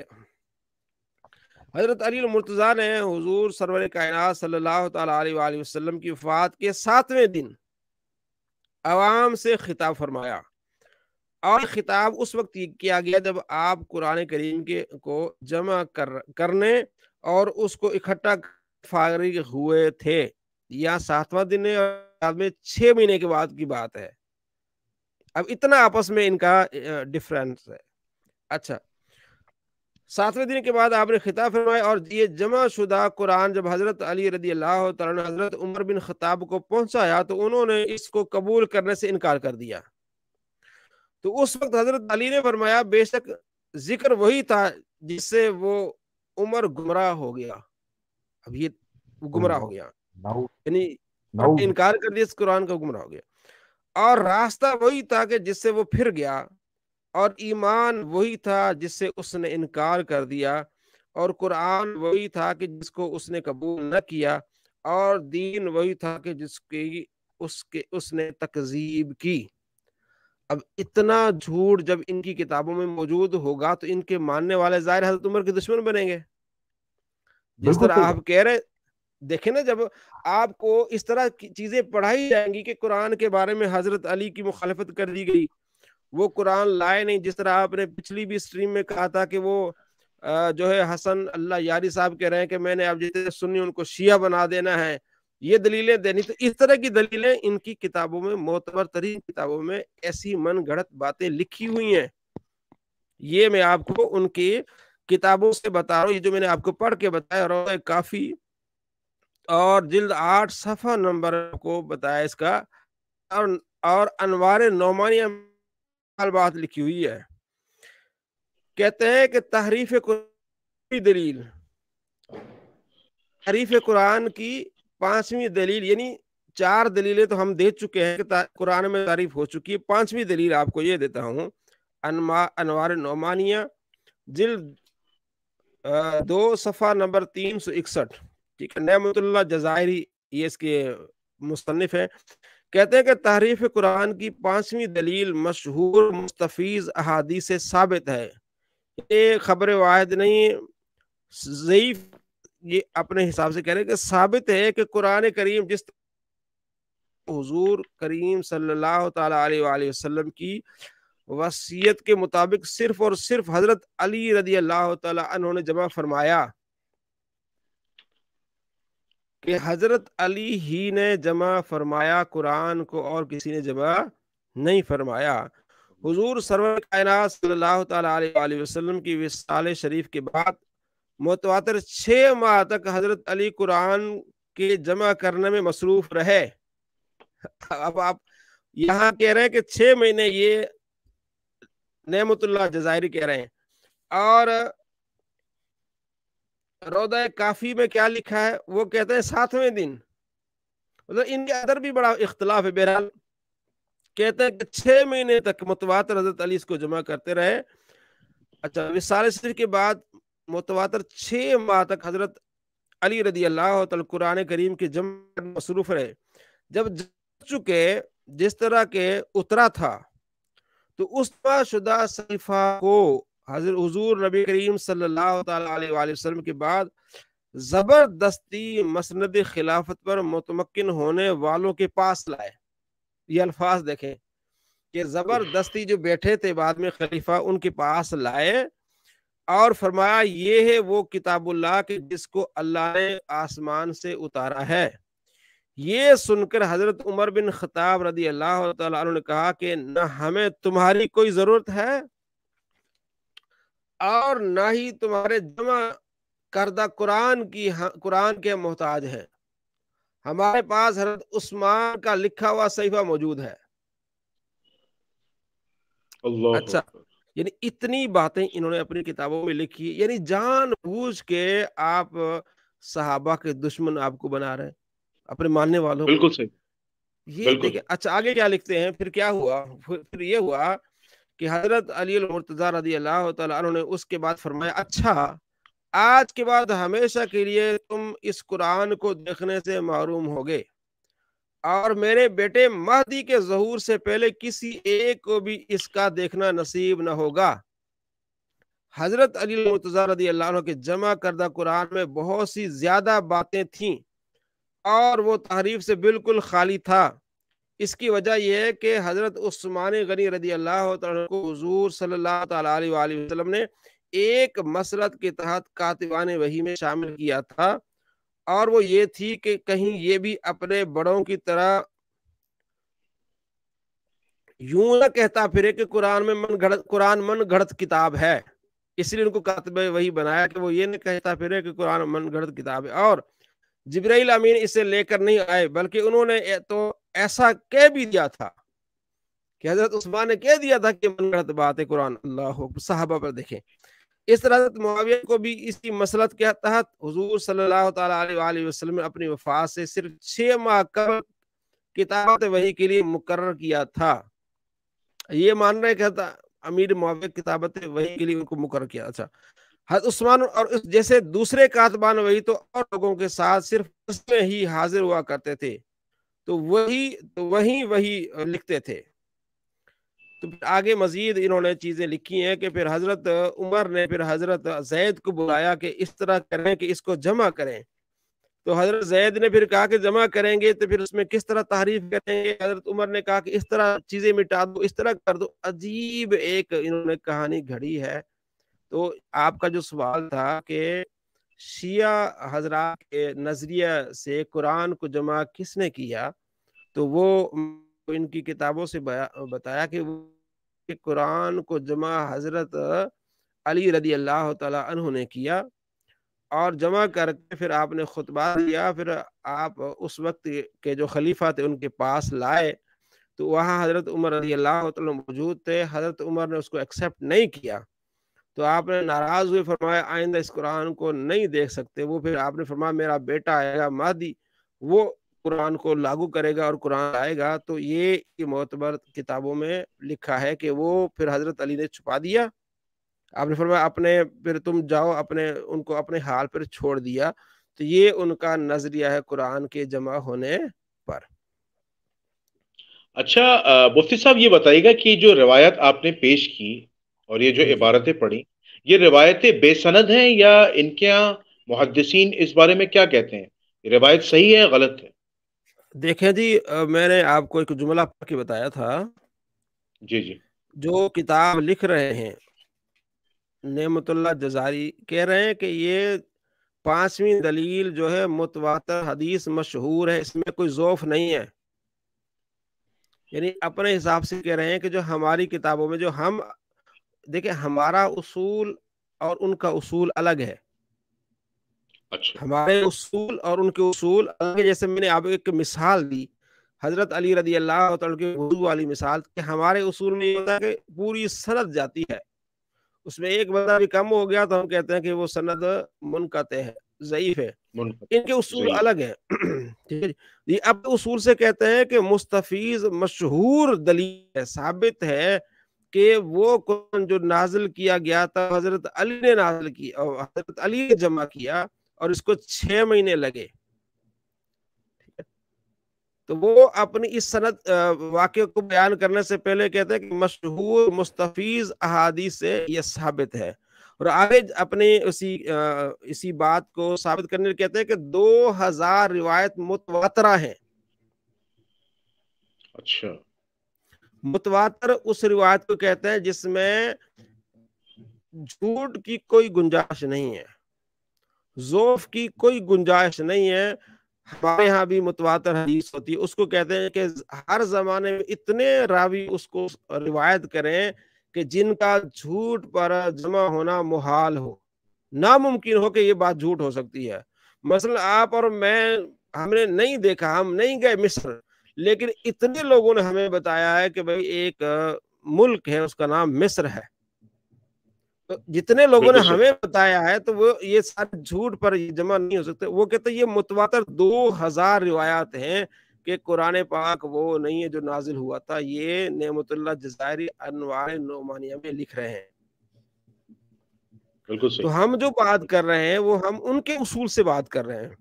B: हजरत अली मुर्तज़ा ने हजूर सरवर कायनात सल्लल्लाहु अलैहि वसल्लम की वफात के सातवें दिन आवाम से खिताब फरमाया और खिताब उस वक्त किया गया जब आप कुरान करीम के को जमा कर करने और उसको इकट्ठा फारिग हुए थे या सातवां दिन में छह महीने के बाद की बात है अब इतना आपस में इनका डिफरेंस है अच्छा सातवें दिन के बाद आपने खिताब फरमाया और ये जमा शुदा कुरान जब हजरत अली रदी अल्लाह हजरत उमर बिन खिताब को पहुंचाया तो उन्होंने इसको कबूल करने से इनकार कर दिया तो उस वक्त हजरत अली ने फरमाया बेशक जिक्र वही था जिससे वो उमर गुमराह हो गया अब ये तो गुमराह हो गया यानी इनकार कर दिया इस कुरान का गुमराह हो गया और रास्ता वही था कि जिससे वो फिर गया और ईमान वही था जिससे उसने इनकार कर दिया और कुरान वही था कि जिसको उसने कबूल न किया और दीन वही था कि जिसकी उसके उसने तकजीब की अब इतना झूठ जब इनकी किताबों में मौजूद होगा तो इनके मानने वाले जाहिर हजरत उमर के दुश्मन बनेंगे जिस तरह आप कह रहे देखे ना जब आपको इस तरह की चीजें पढ़ाई जाएंगी कि कुरान के बारे में हजरत अली की मुखालफत कर दी गई वो कुरान लाए नहीं जिस तरह आपने पिछली भी स्ट्रीम में कहा था कि वो जो है हसन अल्लाह यारी साहब कह रहे हैं कि मैंने आप जैसे सुनी उनको शिया बना देना है ये दलीलें देनी तो इस तरह की दलीलें इनकी किताबों में मोतबर तरीन किताबों में ऐसी मन बातें लिखी हुई हैं ये मैं आपको उनकी किताबों से बता रहा हूँ ये जो मैंने आपको पढ़ के बताया रोज काफी और जिल्द आठ सफा नंबर को बताया इसका और और अनवार नौमानिया बात लिखी हुई है कहते हैं कि तहरीफ दलील तहरीफ कुरान की पांचवी दलील यानी चार दलीलें तो हम दे चुके हैं कि कुरान में तारीफ हो चुकी है पांचवी दलील आपको ये देता हूँ अनवा अनवार नौमानिया जिल्द दो सफ़ा नंबर तीन सौ इकसठ ठीक है नमतुल्ला जजायरी ये इसके मुस्तनफ हैं कहते हैं कि तहरीफ कुरान की पाँचवीं दलील मशहूर मुस्तफीज अहादी से साबित है ये खबर वाहद नहीं ज़यीफ ये अपने हिसाब से कह रहे हैं कि साबित है कि कुरान करीम जिस हुजूर करीम सल्लल्लाहु अलैहि वसल्लम की वसीयत के मुताबिक सिर्फ और सिर्फ हजरत अली रदी अल्लाह तहों ने जमा फरमाया कि हजरत अली ही ने जमा फरमाया कुरान को और किसी ने जमा नहीं फरमाया हुजूर सरवर सल्लल्लाहु अलैहि वसल्लम की विसाल शरीफ के बाद मतवातर छः माह तक हजरत अली कुरान के जमा करने में मसरूफ रहे अब आप यहाँ कह रहे हैं कि छः महीने ये नहमतुल्ला जजायरी कह रहे हैं और रोदा काफ़ी में क्या लिखा है वो कहते हैं सातवें दिन मतलब इनके अंदर भी बड़ा इख्तलाफ है बहरहाल कहते हैं कि छह महीने तक मुतवा हजरत अली इसको जमा करते रहे अच्छा विशाल के बाद मुतवा छह माह तक हजरत अली रदी अल्लाह कुरान करीम के जम मसरूफ रहे जब चुके जिस तरह के उतरा था तो उस शुदा शरीफा को हजर हजूर नबी करीम सल्लाम के बाद ज़बरदस्ती मसंद खिलाफत पर मुतमकिन होने वालों के पास लाए ये अल्फाज देखें कि ज़बरदस्ती जो बैठे थे बाद में खलीफा उनके पास लाए और फरमाया ये है वो किताबुल्ला के जिसको अल्लाह ने आसमान से उतारा है ये सुनकर हजरत उमर बिन खताब रदी अल्लाह ने कहा कि न हमें तुम्हारी कोई जरूरत है और ना ही तुम्हारे जमा करदा कुरान की कुरान के मोहताज हैं हमारे पास हजरत उस्मान का लिखा हुआ सहीफा मौजूद है अच्छा यानी इतनी बातें इन्होंने अपनी किताबों में लिखी यानी जानबूझ के आप सहाबा के दुश्मन आपको बना रहे हैं अपने मानने वालों बिल्कुल सही ये देखिए अच्छा आगे क्या लिखते हैं फिर क्या हुआ फिर ये हुआ कि हजरत अली मुर्तजा रदी अल्लाह ने उसके बाद फरमाया अच्छा आज के बाद हमेशा के लिए तुम इस कुरान को देखने से मारूम हो गए और मेरे बेटे महदी के जहूर से पहले किसी एक को भी इसका देखना नसीब न होगा हजरत अली मुर्तजा रदी अल्लाह के जमा करदा कुरान में बहुत सी ज्यादा बातें थी और वो तहरीफ से बिल्कुल खाली था इसकी वजह यह है कि हज़रत उस्मान गनी रदी अल्लाह को हजूर सल्ला ने एक मसरत के तहत कातिबान वही में शामिल किया था और वो ये थी कि कहीं ये भी अपने बड़ों की तरह यूं ना कहता फिरे कि कुरान में मन घड़त कुरान मन घड़त किताब है इसलिए उनको कातब वही बनाया कि वो ये नहीं कहता फिरे कि कुरान मन गढ़ किताब है और जबरील अमीन इसे लेकर नहीं आए बल्कि उन्होंने तो ऐसा कह भी दिया था कि हजरत उस्मान ने कह दिया था कि मन गलत बात है कुरान अल्लाह साहबा पर देखें इस तरह हजरत मुआविया को भी इसी मसलत के तहत हजूर सल्लाम ने अपनी वफात से सिर्फ छह माह कब किताब वही के लिए मुकर किया था ये मान रहे कहता अमीर मुआविया किताबत वही के लिए उनको मुकर किया अच्छा उस्मान और उस जैसे दूसरे कातबान वही तो और लोगों के साथ सिर्फ उसमें ही हाजिर हुआ करते थे तो वही तो वही वही लिखते थे तो आगे मजीद इन्होंने चीज़ें लिखी हैं कि फिर हज़रत उमर ने फिर हज़रत जैद को बुलाया कि इस तरह करें कि इसको जमा करें तो हज़रत जैद ने फिर कहा कि जमा करेंगे तो फिर उसमें किस तरह तारीफ करेंगे हज़रत उमर ने कहा कि इस तरह चीज़ें मिटा दो इस तरह कर दो अजीब एक इन्होंने कहानी घड़ी है तो आपका जो सवाल था कि शिया हजरा के नज़रिया से कुरान को जमा किसने किया तो वो इनकी किताबों से बताया कि कुरान को जमा हजरत अली रदी अल्लाह तु ने किया और जमा करके फिर आपने खुतबा दिया फिर आप उस वक्त के जो खलीफा थे उनके पास लाए तो वहाँ हज़रत उमर रजी अल्लाह मौजूद थे हज़रत उमर ने उसको एक्सेप्ट नहीं किया तो आपने नाराज हुए फरमाया आइंदा इस कुरान को नहीं देख सकते वो फिर आपने फरमाया मेरा बेटा आएगा मादी वो कुरान को लागू करेगा और कुरान आएगा तो ये मोतबर किताबों में लिखा है कि वो फिर हजरत अली ने छुपा दिया आपने फरमाया अपने फिर तुम जाओ अपने उनको अपने हाल पर छोड़ दिया तो ये उनका नजरिया है कुरान के जमा होने पर
C: अच्छा मुफ्ती साहब ये बताइएगा कि जो रिवायत आपने पेश की और ये जो इबारतें पढ़ी ये रिवायतें बेसनद हैं या इनके यहाँ मुहदसिन इस बारे में क्या कहते हैं रिवायत सही है गलत है
B: देखें जी मैंने आपको एक जुमला पढ़ के बताया था जी जी जो किताब लिख रहे हैं नेमतुल्ला जजारी कह रहे हैं कि ये पांचवी दलील जो है मुतवातर हदीस मशहूर है इसमें कोई जोफ नहीं है यानी अपने हिसाब से कह रहे हैं कि जो हमारी किताबों में जो हम देखिए हमारा उसूल और उनका उसूल अलग है अच्छा हमारे उसूल और उनके उसूल अलग है जैसे मैंने आप एक मिसाल दी हजरत अली रदी अल्लाह की वजू वाली मिसाल कि हमारे उसूल में होता है कि पूरी सनद जाती है उसमें एक बंदा भी कम हो गया तो हम कहते हैं कि वो सनद मुनकत हैं ज़यीफ है इनके उसूल अलग है ठीक है ये अब तो उसूल से कहते हैं कि मुस्तफीज मशहूर दलील है साबित है कि वो कुरान जो नाजिल किया गया था हजरत अली ने नाजिल किया और हजरत अली ने जमा किया और इसको छह महीने लगे तो वो अपनी इस सनत वाक्य को बयान करने से पहले कहते हैं कि मशहूर मुस्तफ़ीज अहादी से यह साबित है और आगे अपने उसी इसी बात को साबित करने कहते हैं कि 2000 रिवायत मुतवतरा है अच्छा मुतवातर उस रिवायत को कहते हैं जिसमें झूठ की कोई गुंजाइश नहीं है जोफ की कोई गुंजाइश नहीं है हमारे यहाँ भी मुतवातर हदीस होती है उसको कहते हैं कि हर जमाने में इतने रावी उसको रिवायत करें कि जिनका झूठ पर जमा होना मुहाल हो नामुमकिन हो कि ये बात झूठ हो सकती है मसलन आप और मैं हमने नहीं देखा हम नहीं गए मिस्र लेकिन इतने लोगों ने हमें बताया है कि भाई एक मुल्क है उसका नाम मिस्र है तो जितने लोगों ने हमें बताया है तो वो ये सारे झूठ पर जमा नहीं हो सकते वो कहते ये मुतवातर दो हजार रिवायात हैं कि कुरान पाक वो नहीं है जो नाजिल हुआ था ये नेमतुल्ला जजायरी अनवार नोमानिया में लिख रहे हैं बिल्कुल सही तो हम जो बात कर रहे हैं वो हम उनके उसूल से बात कर रहे हैं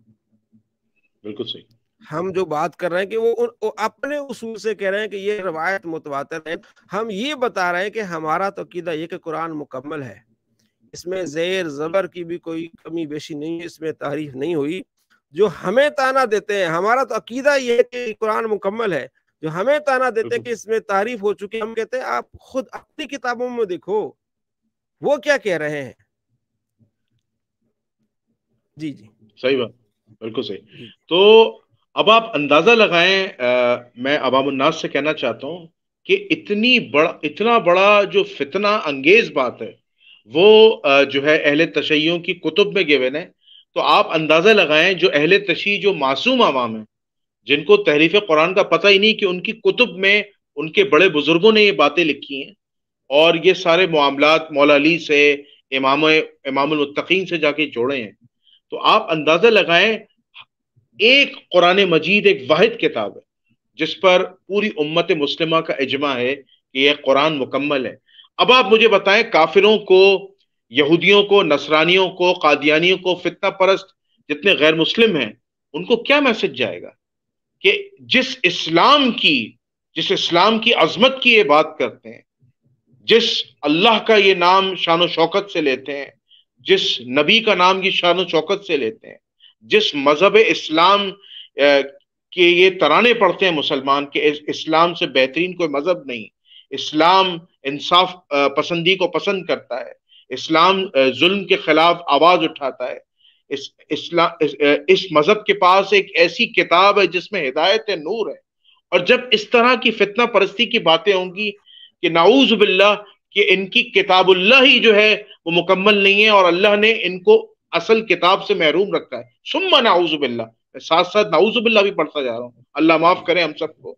B: बिल्कुल सही हम जो बात कर रहे हैं कि वो, वो अपने उसूल से कह रहे हैं कि ये रवायत मुतवातर है हम ये बता रहे हैं कि हमारा तो कीदा ये कि कुरान मुकम्मल है इसमें जेर जबर की भी कोई कमी बेशी नहीं है इसमें तारीफ नहीं हुई जो हमें ताना देते हैं हमारा तो अकीदा ये है कि कुरान मुकम्मल है जो हमें ताना देते हैं कि इसमें तारीफ हो चुकी हम कहते हैं आप खुद अपनी किताबों में देखो वो क्या कह रहे हैं
C: जी जी सही बात बिल्कुल सही तो अब आप अंदाजा लगाएं मैं उन्नास से कहना चाहता हूं कि इतनी बड़ा इतना बड़ा जो फितना अंगेज बात है वो आ, जो है अहले तशैयों की कुतुब में गेवे है तो आप अंदाजा लगाएं जो अहले तशी जो मासूम आवाम है जिनको तहरीफ कुरान का पता ही नहीं कि उनकी कुतुब में उनके बड़े बुजुर्गों ने ये बातें लिखी हैं और ये सारे मामला मौला अली से इमाम इमाम से जाके जोड़े हैं तो आप अंदाजा लगाएं एक कुरान मजीद एक वाहिद किताब है जिस पर पूरी उम्मत मुस्लिमा का इजमा है कि यह कुरान मुकम्मल है अब आप मुझे बताएं काफिरों को यहूदियों को नसरानियों को कादियानियों को फितना परस्त जितने गैर मुस्लिम हैं उनको क्या मैसेज जाएगा कि जिस इस्लाम की जिस इस्लाम की अजमत की ये बात करते हैं जिस अल्लाह का ये नाम शान शौकत से लेते हैं जिस नबी का नाम ये शान शौकत से लेते हैं जिस मजहब इस्लाम के ये तराने पढ़ते हैं मुसलमान के इस्लाम से बेहतरीन कोई मजहब नहीं इस्लाम इंसाफ पसंदी को पसंद करता है इस्लाम जुल्म के खिलाफ आवाज उठाता है इस इस्ला इस, इस मजहब के पास एक ऐसी किताब है जिसमें हिदायत नूर है और जब इस तरह की फितना परस्ती की बातें होंगी कि नाऊज बिल्ला कि इनकी किताबुल्ला ही जो है वो मुकम्मल नहीं है और अल्लाह ने इनको असल किताब से महरूम रखा है सुम्मा नाउजुबिल्ला मैं साथ साथ नाउजुबिल्ला भी पढ़ता जा रहा हूँ अल्लाह माफ करे हम सबको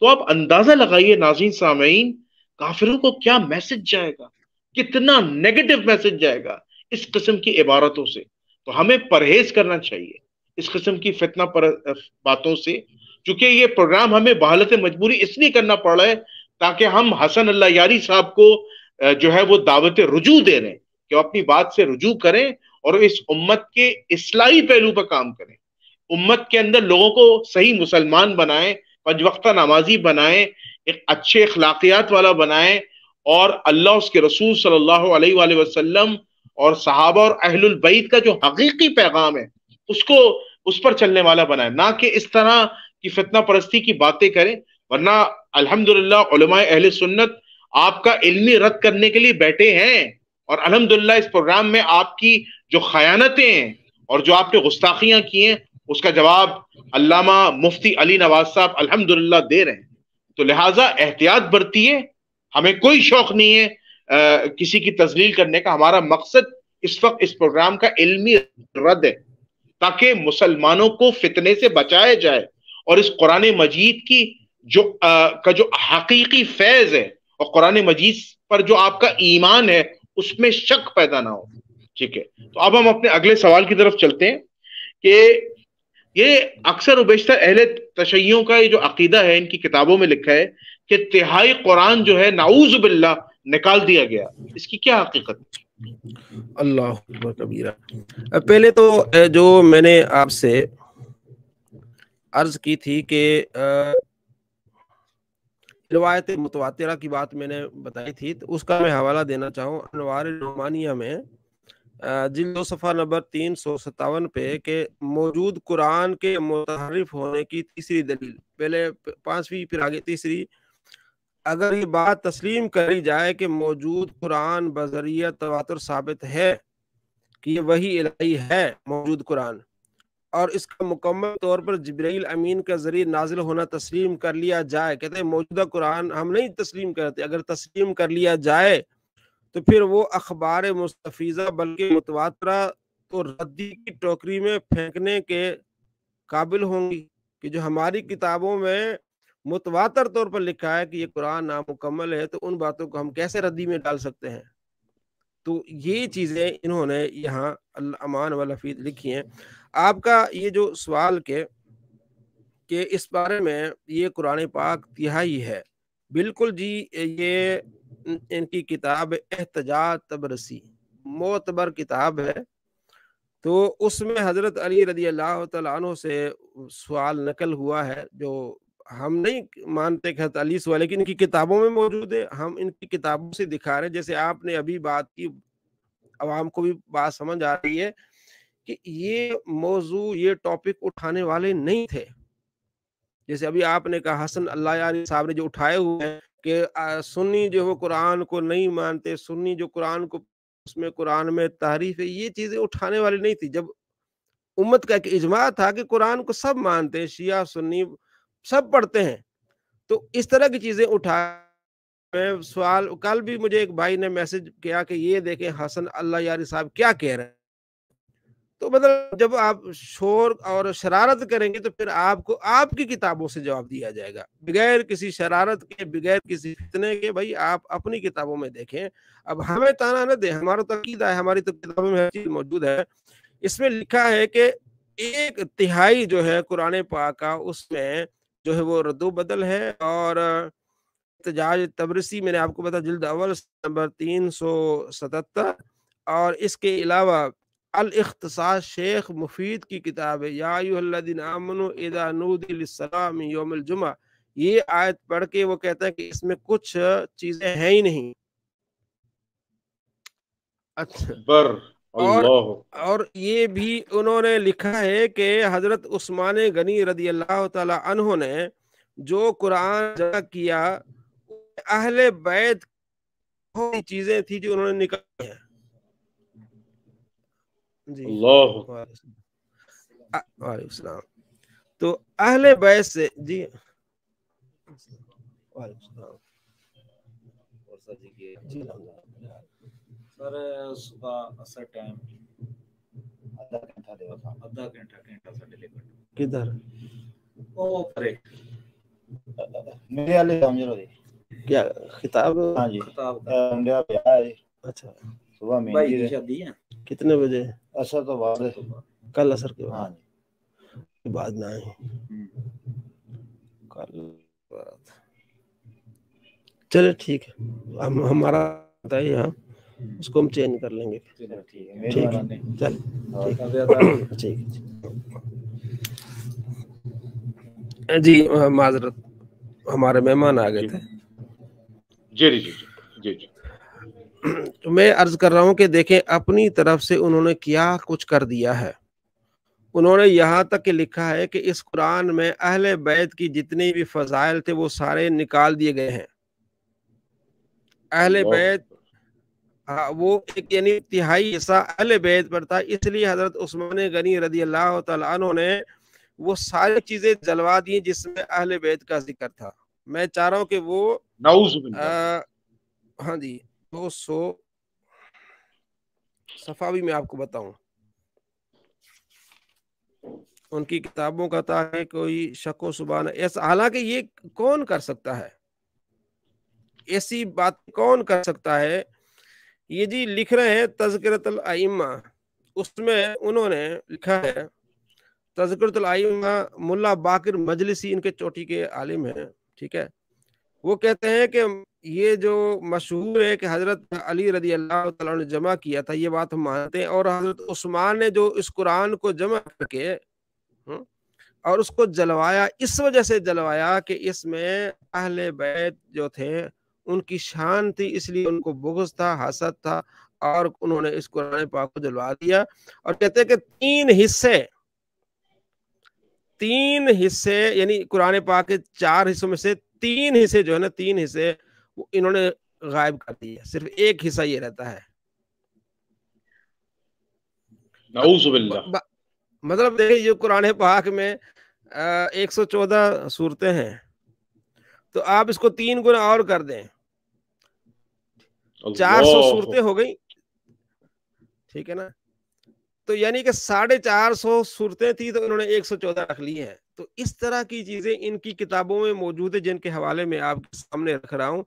C: तो आप अंदाजा लगाइए नाजीन सामीन काफिरों को क्या मैसेज जाएगा कितना नेगेटिव मैसेज जाएगा इस किस्म की इबारतों से तो हमें परहेज करना चाहिए इस किस्म की फितना पर बातों से क्योंकि ये प्रोग्राम हमें बहालत मजबूरी इसलिए करना पड़ रहा है ताकि हम हसन अल्लाह यारी साहब को जो है वो दावत रुजू दे रहे हैं कि अपनी बात से रुजू करें और इस उम्मत के इसलाई पहलू पर काम करें उम्मत के अंदर लोगों को सही मुसलमान बनाएं पंच वक्ता नमाजी बनाएं एक अच्छे अखलाकियात वाला बनाएं और अल्लाह उसके रसूल सल्लल्लाहु अलैहि वसल्लम और सहाबा और अहलबैत का जो हकीकी पैगाम है उसको उस पर चलने वाला बनाए ना कि इस तरह की फितना परस्ती की बातें करें वरना अलहमदिल्ला अहल सुन्नत आपका इल्मी रद्द करने के लिए बैठे हैं और अलहमदुल्ला इस प्रोग्राम में आपकी जो खयानतें हैं और जो आपने गुस्ताखियां की हैं उसका जवाब अल्लामा मुफ्ती अली नवाज साहब अल्हम्दुलिल्लाह दे रहे हैं तो लिहाजा एहतियात बरतिए हमें कोई शौक नहीं है आ, किसी की तजलील करने का हमारा मकसद इस वक्त इस प्रोग्राम का इल्मी रद्द है ताकि मुसलमानों को फितने से बचाया जाए और इस कुरान मजीद की जो आ, का जो हकीकी फैज है और कुरान मजीद पर जो आपका ईमान है उसमें शक पैदा ना हो ठीक है तो अब हम अपने अगले सवाल की तरफ चलते हैं कि ये अक्सर उबेशतर अहले तशैयों का ये जो अकीदा है इनकी किताबों में लिखा है कि तिहाई कुरान जो है नाऊज बिल्ला निकाल दिया गया इसकी क्या हकीकत
B: अल्लाह कबीरा पहले तो जो मैंने आपसे अर्ज की थी कि रिवायत मुतवातरा की बात मैंने बताई थी तो उसका मैं हवाला देना चाहूँ अनवार रोमानिया में जिल्दो सफ़ा नंबर तीन सौ सतावन पे के मौजूद कुरान के मुतहरफ होने की तीसरी दलील पहले पांचवी फिर आगे तीसरी अगर ये बात तस्लीम करी जाए कि मौजूद कुरान बजरिया तवातर साबित है कि ये वही इलाही है मौजूद कुरान और इसका मुकम्मल तौर पर जबरील अमीन का जरिए नाजिल होना तस्लीम कर लिया जाए कहते हैं मौजूदा कुरान हम नहीं तस्लीम करते अगर तस्लीम कर लिया जाए तो फिर वो अखबार मुस्तफ़ीज़ा बल्कि मुतवातरा तो रद्दी की टोकरी में फेंकने के काबिल होंगी कि जो हमारी किताबों में मुतवातर तौर पर लिखा है कि ये कुरान नामुकम्मल है तो उन बातों को हम कैसे रद्दी में डाल सकते हैं तो ये चीज़ें इन्होंने यहाँ अमान हफीज लिखी हैं आपका ये जो सवाल के के इस बारे में ये कुरान पाक तिहाई है बिल्कुल जी ये इनकी किताब एहतजा तबरसी मोतबर किताब है तो उसमें हज़रत अली रजी अल्लाह तु से सवाल नकल हुआ है जो हम नहीं मानते कि हज़रत अली सवाल लेकिन इनकी किताबों में मौजूद है हम इनकी किताबों से दिखा रहे हैं जैसे आपने अभी बात की आवाम को भी बात समझ आ रही है कि ये मौजू ये टॉपिक उठाने वाले नहीं थे जैसे अभी आपने कहा हसन अल्लाह साहब ने जो उठाए हुए हैं कि सुन्नी जो वो कुरान को नहीं मानते सुन्नी जो कुरान को उसमें कुरान में तारीफ है ये चीज़ें उठाने वाली नहीं थी जब उम्मत का एक इजमा था कि कुरान को सब मानते हैं शिया सुन्नी सब पढ़ते हैं तो इस तरह की चीज़ें उठा मैं सवाल कल भी मुझे एक भाई ने मैसेज किया कि ये देखें हसन अल्लाह यारी साहब क्या कह रहे हैं तो मतलब जब आप शोर और शरारत करेंगे तो फिर आपको आपकी किताबों से जवाब दिया जाएगा बगैर किसी शरारत के बगैर किसी इतने के भाई आप अपनी किताबों में देखें अब हमें ताना न दे हमारा तकीदा तो है हमारी तो किताबों में हर चीज मौजूद है इसमें लिखा है कि एक तिहाई जो है कुरान पा का उसमें जो है वो रद्दो बदल है और एहतजाज तबरसी मैंने आपको बताया जल्द अवल नंबर तीन सौ सतहत्तर और इसके अलावा अलख्तसास शेख मुफीद की किताब है यादिन जुमा ये आयत पढ़ के वो कहता है कि इसमें कुछ चीजें हैं ही नहीं अच्छा
C: बर और
B: और ये भी उन्होंने लिखा है कि हजरत उस्मान गनी रदी अल्लाह तहो ने जो कुरान जमा किया अहले बैत चीजें थी जो उन्होंने निकाली हैं वालेकुम तो अहले बैस से जी सर सुबह असर टाइम आधा
A: घंटा देवा था आधा घंटा घंटा साढ़े ले किधर ओ परे मेरे वाले काम जरूर
B: क्या खिताब हाँ जी खिताब अच्छा सुबह में शादी है कितने बजे असर तो बाद कल असर के बाद हाँ बाद ना आए कल बाद चले ठीक है हम हमारा बताइए हाँ उसको हम चेंज कर लेंगे ठीक है चल ठीक है जी माजरत हमारे मेहमान आ गए थे
A: जी जी जी जी
B: तो मैं अर्ज कर रहा हूं कि देखें अपनी तरफ से उन्होंने क्या कुछ कर दिया है उन्होंने यहाँ तक कि लिखा है कि इस कुरान में अहल बैत की जितने भी फजाइल थे वो सारे निकाल दिए गए हैं अहल बैत हाँ वो एक यानी तिहाई हिस्सा अहल बैत पर था इसलिए हजरत उस्मान गनी रदी अल्लाह तु ने वो सारी चीजें जलवा दी जिसमें अहल बैत का जिक्र था मैं चाह रहा हूँ कि वो आ, हाँ जी दो सफा भी मैं आपको बताऊं उनकी किताबों का था है कोई शको सुबान ऐसा हालांकि ये कौन कर सकता है ऐसी बात कौन कर सकता है ये जी लिख रहे हैं तजकरत आइमा उसमें उन्होंने लिखा है तजकरत आइमा मुल्ला बाकिर मजलिसी इनके चोटी के आलिम है ठीक है वो कहते हैं कि ये जो मशहूर है कि हज़रत अली रदी अल्लाह ने जमा किया था ये बात हम मानते हैं और हज़रत उस्मान ने जो इस कुरान को जमा करके हम्म, और उसको जलवाया इस वजह से जलवाया कि इसमें अहले बैत जो थे उनकी शान थी इसलिए उनको बुगज था हसद था और उन्होंने इस कुरान पाक को जलवा दिया और कहते हैं कि तीन हिस्से तीन हिस्से यानी कुरान पाक के चार हिस्सों में से तीन हिस्से जो है ना तीन हिस्से इन्होंने गायब कर दिए सिर्फ एक हिस्सा ये रहता है मतलब देखिए ये कुरान पाक में एक सौ चौदह सूरते हैं तो आप इसको तीन गुना और कर दें
C: चार सौ सूरते
B: हो गई ठीक है ना तो यानी कि साढ़े चार सौ सूरतें थी तो इन्होंने एक सौ चौदह रख ली हैं तो इस तरह की चीजें इनकी किताबों में मौजूद है जिनके हवाले में आपके सामने रख रहा हूँ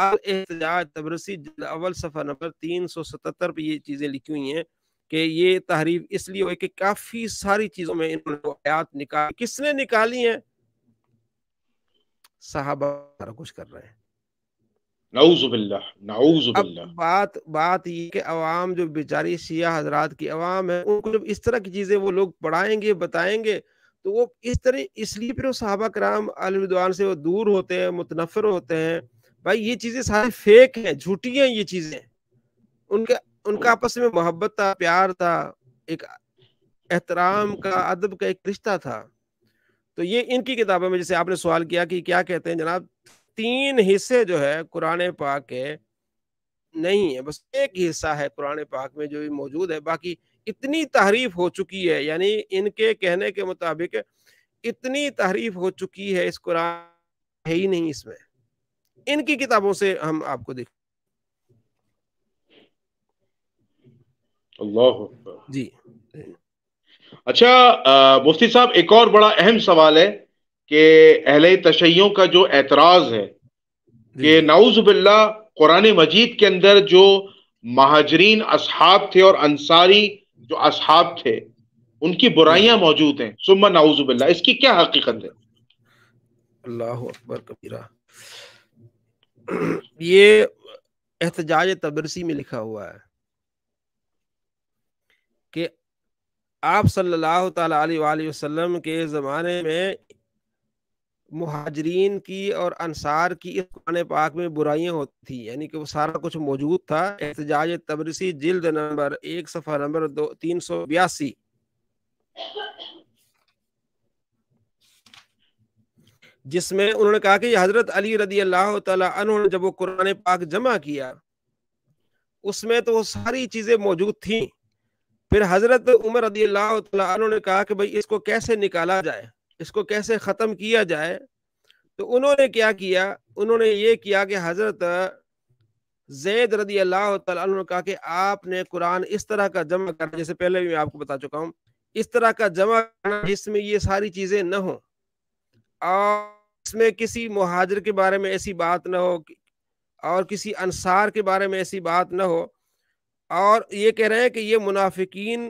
B: एहतजाज तबरसी अवल सफ़ा नंबर तीन सौ सतहत्तर पर ये चीज़ें लिखी हुई हैं कि ये तहरीफ इसलिए हुई कि काफ़ी सारी चीज़ों में इन्होंने आयात निकाली किसने निकाली है साहबा सारा कुछ कर रहे हैं
C: बात
B: बात ये कि अवाम जो बेचारी शिया हजरात की अवाम है उनको जब इस तरह की चीज़ें वो लोग पढ़ाएंगे बताएंगे तो वो इस तरह इसलिए फिर वो साहबा कराम अलविदान से वो दूर होते हैं मुतनफर होते हैं भाई ये चीज़ें सारी फेक हैं झूठी हैं ये चीज़ें उनके उनका आपस में मोहब्बत था प्यार था एक एहतराम का अदब का एक रिश्ता था तो ये इनकी किताबों में जैसे आपने सवाल किया कि क्या कहते हैं जनाब तीन हिस्से जो है कुरान पाक के नहीं है बस एक हिस्सा है कुरान पाक में जो भी मौजूद है बाकी इतनी तहरीफ हो चुकी है यानी इनके कहने के मुताबिक इतनी तहरीफ हो चुकी है इस
A: कुरान
B: है ही नहीं इसमें इनकी किताबों से हम आपको देख
A: अल्लाह जी
C: अच्छा मुफ्ती साहब एक और बड़ा अहम सवाल है कि अहल तशैयों का जो एतराज़ है कि नाउजुबिल्ला कुरान मजीद के अंदर जो महाजरीन असहाब थे और अंसारी जो असहाब थे उनकी बुराइयां मौजूद हैं सुम्मा नाउजुबिल्ला इसकी क्या हकीकत है
B: अल्लाह अकबर कबीरा ये एहतजाज तबरसी में लिखा हुआ है कि आप सल्लल्लाहु अलैहि वसल्लम के ज़माने में महाजरीन की और अनसार की इस कुरान पाक में बुराइयां होती थी यानी कि वो सारा कुछ मौजूद था एहतजाज तबरसी जिल्द नंबर एक सफ़ा नंबर दो तीन सौ बयासी जिसमें उन्होंने कहा कि हज़रत अली रदी अल्लाह तहोंने जब वो कुरान पाक जमा किया उसमें तो वो सारी चीज़ें मौजूद थी फिर हज़रत उमर रदी अल्लाह ने कहा कि भाई इसको कैसे निकाला जाए इसको कैसे ख़त्म किया जाए तो उन्होंने क्या किया उन्होंने ये किया कि हज़रत जैद रदी अल्लाह कहा कि आपने कुरान इस तरह का जमा करना जैसे पहले भी मैं आपको बता चुका हूँ इस तरह का जमा करना जिसमें ये सारी चीज़ें न हों और इसमें किसी महाजर के बारे में ऐसी बात ना हो और किसी अनसार के बारे में ऐसी बात ना हो और ये कह रहे हैं कि ये मुनाफिकीन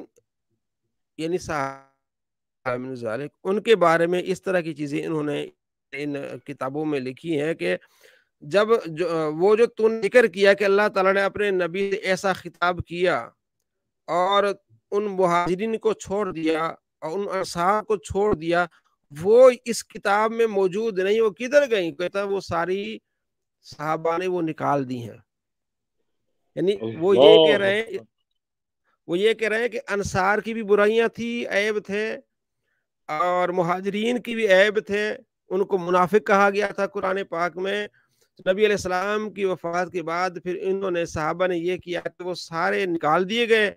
B: यानी साहब उनके बारे में इस तरह की चीज़ें इन्होंने इन किताबों में लिखी हैं कि जब जो वो जो तू जिक्र किया कि अल्लाह ताला ने अपने नबी से ऐसा खिताब किया और उन महाजरीन को छोड़ दिया और उन अनसार को छोड़ दिया वो इस किताब में मौजूद नहीं वो किधर गई कहता तो वो सारी साहबा ने वो निकाल दी हैं यानी वो ये कह रहे हैं वो ये कह रहे हैं कि अनसार की भी बुराइयां थी ऐब थे और महाजरीन की भी ऐब थे उनको मुनाफिक कहा गया था कुरान पाक में नबी सलाम की वफात के बाद फिर इन्होंने साहबा ने यह किया कि वो सारे निकाल दिए गए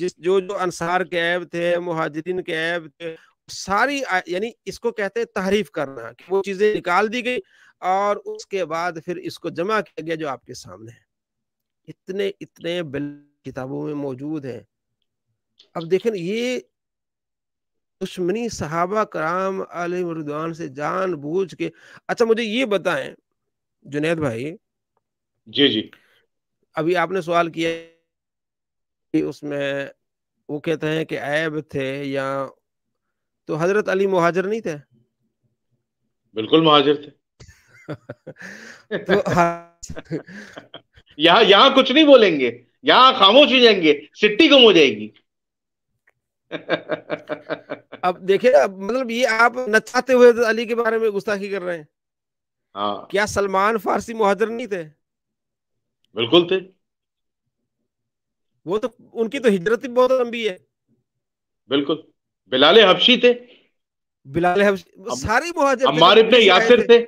B: जिस जो जो अनसार के ऐब थे महाजरीन के ऐब थे सारी यानी इसको कहते हैं तारीफ करना कि वो चीज़ें निकाल दी गई और उसके बाद फिर इसको जमा किया गया जो आपके सामने है इतने इतने किताबों में मौजूद है अब देखें ये दुश्मनी सहाबा कराम आलमरदान से जान बूझ के अच्छा मुझे ये बताएं जुनेद भाई जी जी अभी आपने सवाल किया कि उसमें वो कहते हैं कि ऐब थे या तो हजरत अली मुहाजर नहीं थे
C: बिल्कुल मुहाजिर थे तो यहाँ यहाँ कुछ नहीं बोलेंगे यहाँ खामोश हो जाएंगे सिट्टी गुम हो जाएगी
B: अब देखिए अब मतलब ये आप नचाते हुए अली के बारे में गुस्ताखी कर रहे हैं आ, हाँ। क्या सलमान फारसी मुहाजर नहीं थे बिल्कुल थे वो तो उनकी तो हिजरत ही बहुत लंबी है बिल्कुल बिलाल हबशी थे बिलाल हबशी सारे मुहाजर अम्मार इब्ने यासिर थे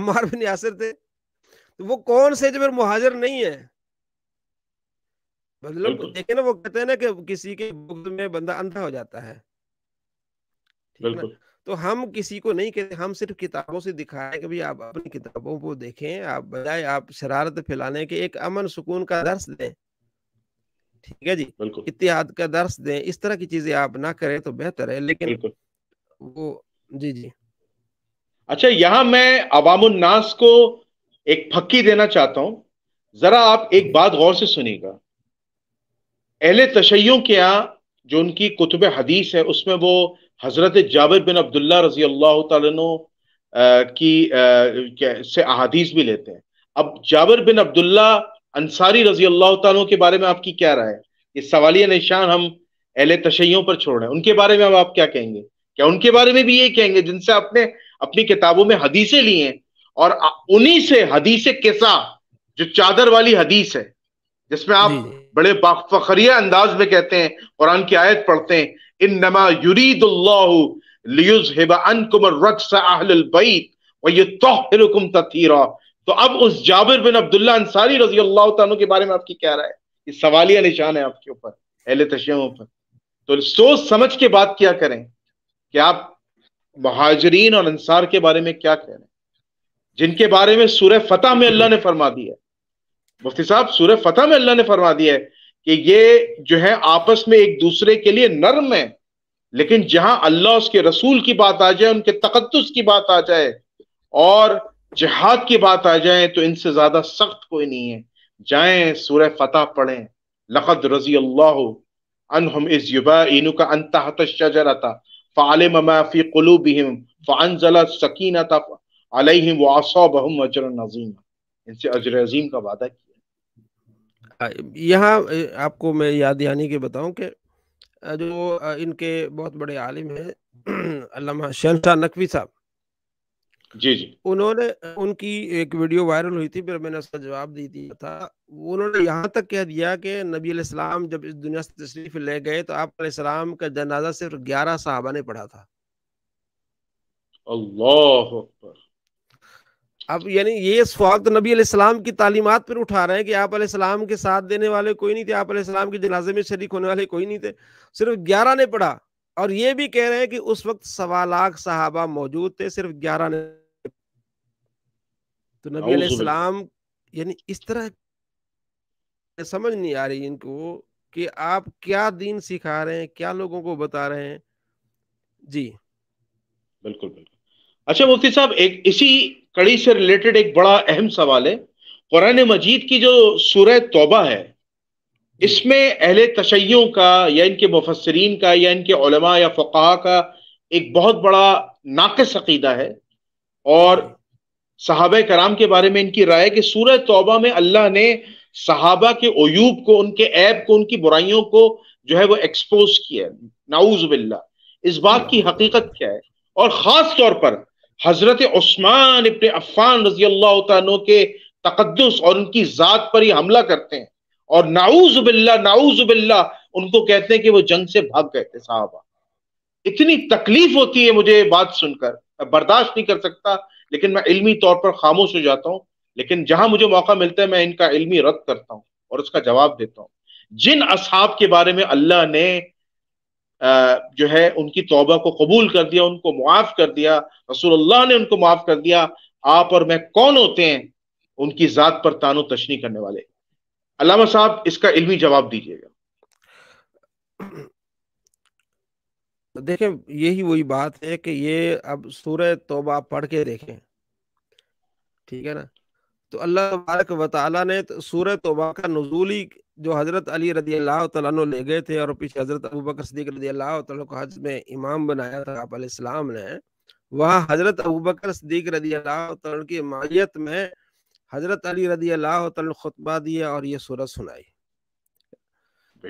B: अम्मार इब्ने यासिर थे तो वो कौन से जो मुहाजर नहीं है मतलब देखे ना वो कहते हैं ना कि किसी के बुग्ध में बंदा अंधा हो जाता है
A: तो
B: हम किसी को नहीं कहते हम सिर्फ किताबों से दिखाए कि भाई आप अपनी किताबों को देखें आप बजाय आप शरारत फैलाने के एक अमन सुकून का दर्श दें ठीक है जी इतिहाद का दर्श दें इस तरह की चीजें आप ना करें तो बेहतर है लेकिन वो जी जी अच्छा
C: यहाँ मैं अवामुन्नास को एक फक्की देना चाहता हूं जरा आप एक बात गौर से सुनिएगा अहले तशैयों के यहाँ जो उनकी कुतुब हदीस है उसमें वो हज़रत जाबिर बिन अब्दुल्ला रजी अल्लाह तु की से अहादीस भी लेते हैं अब जाबिर बिन अब्दुल्ला अंसारी रजी अल्लाह तु के बारे में आपकी क्या राय है ये सवालिया निशान हम अहले तशैयों पर छोड़ रहे हैं उनके बारे में अब आप क्या कहेंगे क्या उनके बारे में भी ये कहेंगे जिनसे आपने अपनी किताबों में हदीसें ली हैं और उन्हीं से हदीस कैसा जो चादर वाली हदीस है जिसमें आप बड़े बाफरिया अंदाज में कहते हैं कुरान की आयत पढ़ते हैं तो अब उस जाबिर बिन अब्दुल्ला अंसारी रजी अल्लाह के बारे में आपकी क्या राय है सवालिया निशान है आपके ऊपर अहल तशियों पर तो सोच समझ के बात क्या करें कि आप महाजरीन और अंसार के बारे में क्या कह रहे हैं जिनके बारे में सूर्य फतह में अल्लाह ने फरमा दिया मुफ्ती साहब सूर्य फतह में अल्लाह ने फरमा दिया है कि ये जो है आपस में एक दूसरे के लिए नर्म है लेकिन जहां अल्लाह उसके रसूल की बात आ जाए उनके तकदस की बात आ जाए और जहाद की बात आ जाए तो इनसे ज्यादा सख्त कोई नहीं है जाए सूर फतेह पढ़े लखद रजी अल्लाह अनहम इज युबा इनु का अंत शजरा था इनसे अजर अजीम का वादा किया
B: यहाँ आपको मैं याद दहानी के बताऊं कि जो इनके बहुत बड़े आलिम हैं अल्लामा शहनशाह नकवी साहब जी जी उन्होंने उनकी एक वीडियो वायरल हुई थी फिर मैंने उसका जवाब दी थी था उन्होंने यहाँ तक कह दिया कि नबी सलाम जब इस दुनिया से तशरीफ ले गए तो आप सलाम का जनाजा सिर्फ ग्यारह साहबा ने पढ़ा था
C: अल्लाह
B: अब यानी ये स्वाद नबी सलाम की तालीमत पर उठा रहे हैं कि आप सलाम के साथ देने वाले कोई नहीं थे आप सलाम के जनाजे में शरीक होने वाले कोई नहीं थे सिर्फ ग्यारह ने पढ़ा और ये भी कह रहे हैं कि उस वक्त सवा लाख सहाबा मौजूद थे सिर्फ ग्यारह ने तो नबी सलाम यानी इस तरह समझ नहीं आ रही इनको कि आप क्या दीन सिखा रहे हैं क्या लोगों
C: को बता रहे हैं जी बिल्कुल बिल्कुल अच्छा मुफ्ती साहब एक इसी कड़ी से रिलेटेड एक बड़ा अहम सवाल है कुरान मजीद की जो सूरह तौबा है इसमें अहले तशैयों का या इनके मुफसरीन का या इनके उलमा या फ़क़ा का एक बहुत बड़ा नाकस अकीदा है और सहाबा कराम के बारे में इनकी राय कि सूरह तौबा में अल्लाह ने सहाबा के अयूब को उनके ऐब को उनकी बुराइयों को जो है वो एक्सपोज किया है नाउज बिल्ला इस बात की हकीकत क्या है और ख़ास तौर पर हजरत उस्मान इबन अफान रजी अल्लाह तु के तकदस और उनकी ज़ात पर ही हमला करते हैं और नाउजुबिल्ला नाउजुबिल्ला उनको कहते हैं कि वो जंग से भाग गए थे साहबा इतनी तकलीफ होती है मुझे बात सुनकर मैं बर्दाश्त नहीं कर सकता लेकिन मैं इल्मी तौर पर खामोश हो जाता हूँ लेकिन जहां मुझे मौका मिलता है मैं इनका इल्मी रद्द करता हूँ और उसका जवाब देता हूँ जिन असहाब के बारे में अल्लाह ने जो है उनकी तोबा को कबूल कर दिया उनको मुआफ कर दिया रसूलुल्लाह ने उनको मुआफ कर दिया आप और मैं कौन होते हैं उनकी ज़ात पर तानो तशनी करने वाले अलामा साहब इसका इल्मी जवाब दीजिएगा
B: देखे यही वही बात है कि ये अब सूर तोबा पढ़ के देखें ठीक है ना तो अल्लाह तबारक वाली ने तो तोबा का नजूली जो हज़रत अली रदी अल्लाह तु ले गए थे और पीछे हज़रत अबू बकर सदीक रदी अल्लाह तु को हज में इमाम बनाया था आप इस्लाम ने वहाँ हज़रत अबू बकर सदीक रदी अल्लाह तु की मालियत में हज़रत अली रदी अल्लाह तु खुतबा दिया और ये सूरत सुनाई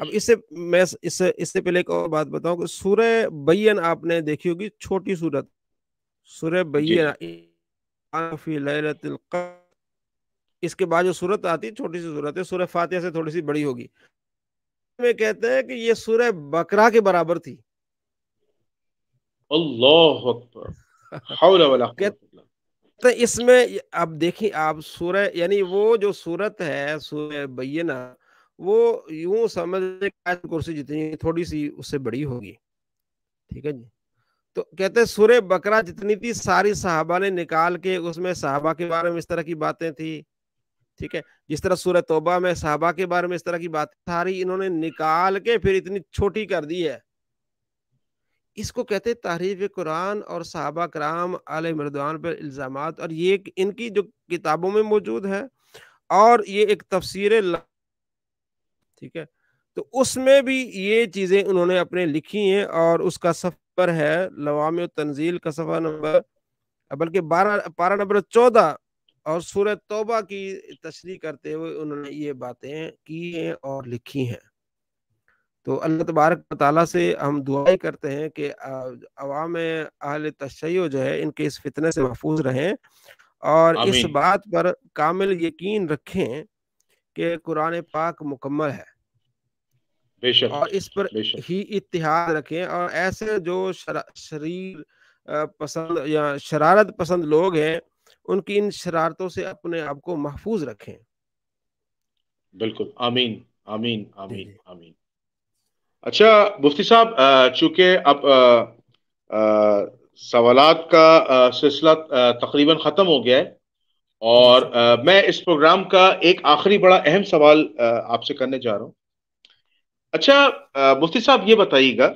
B: अब इससे मैं इससे इससे पहले एक और बात बताऊं कि सूर्य बैन आपने देखी होगी छोटी सूरत सूर्य बैन इसके बाद जो सूरत आती छोटी सी सूरत है सूर्य फातिहा से थोड़ी सी बड़ी होगी में कहते हैं कि ये सूर्य बकरा के बराबर थी
C: अल्लाह
B: इसमें अब देखिए आप सूर्य यानी वो जो सूरत है सूर्य बैना वो यूं समझ कुर्सी जितनी थोड़ी सी उससे बड़ी होगी ठीक है जी तो कहते सूर्य बकरा जितनी थी सारी साहबा ने निकाल के उसमें साहबा के बारे में इस तरह की बातें थी ठीक है जिस तरह सूरत तोबा में साहबा के बारे में इस तरह की बात रही इन्होंने निकाल के फिर इतनी छोटी कर दी है इसको कहते तारीफ कुरान और साहबा कराम आल मरदान पर इल्ज़ाम और ये इनकी जो किताबों में मौजूद है और ये एक तफसर ठीक है तो उसमें भी ये चीज़ें उन्होंने अपने लिखी हैं और उसका सफ़र है लवाम तंजील का सफ़र नंबर बल्कि बारह पारा नंबर चौदह और सूरत तोबा की तशरी करते हुए उन्होंने ये बातें की हैं और लिखी हैं तो अल्लाह तबारक ताली से हम दुआई करते हैं कि अवाम अहल तशैय जो है इनके इस फितने से महफूज रहें और इस बात पर कामिल यकीन रखें कि कुरान पाक मुकम्मल है और इस पर ही इतिहाद रखें और ऐसे जो शरीर पसंद या शरारत पसंद लोग हैं उनकी इन शरारतों से अपने आप को महफूज रखें
C: बिल्कुल आमीन आमीन आमीन आमीन अच्छा मुफ्ती साहब चूंकि अब सवालत का सिलसिला तकरीबन ख़त्म हो गया है और आ, मैं इस प्रोग्राम का एक आखिरी बड़ा अहम सवाल आपसे करने जा रहा हूँ अच्छा मुफ्ती साहब ये बताइएगा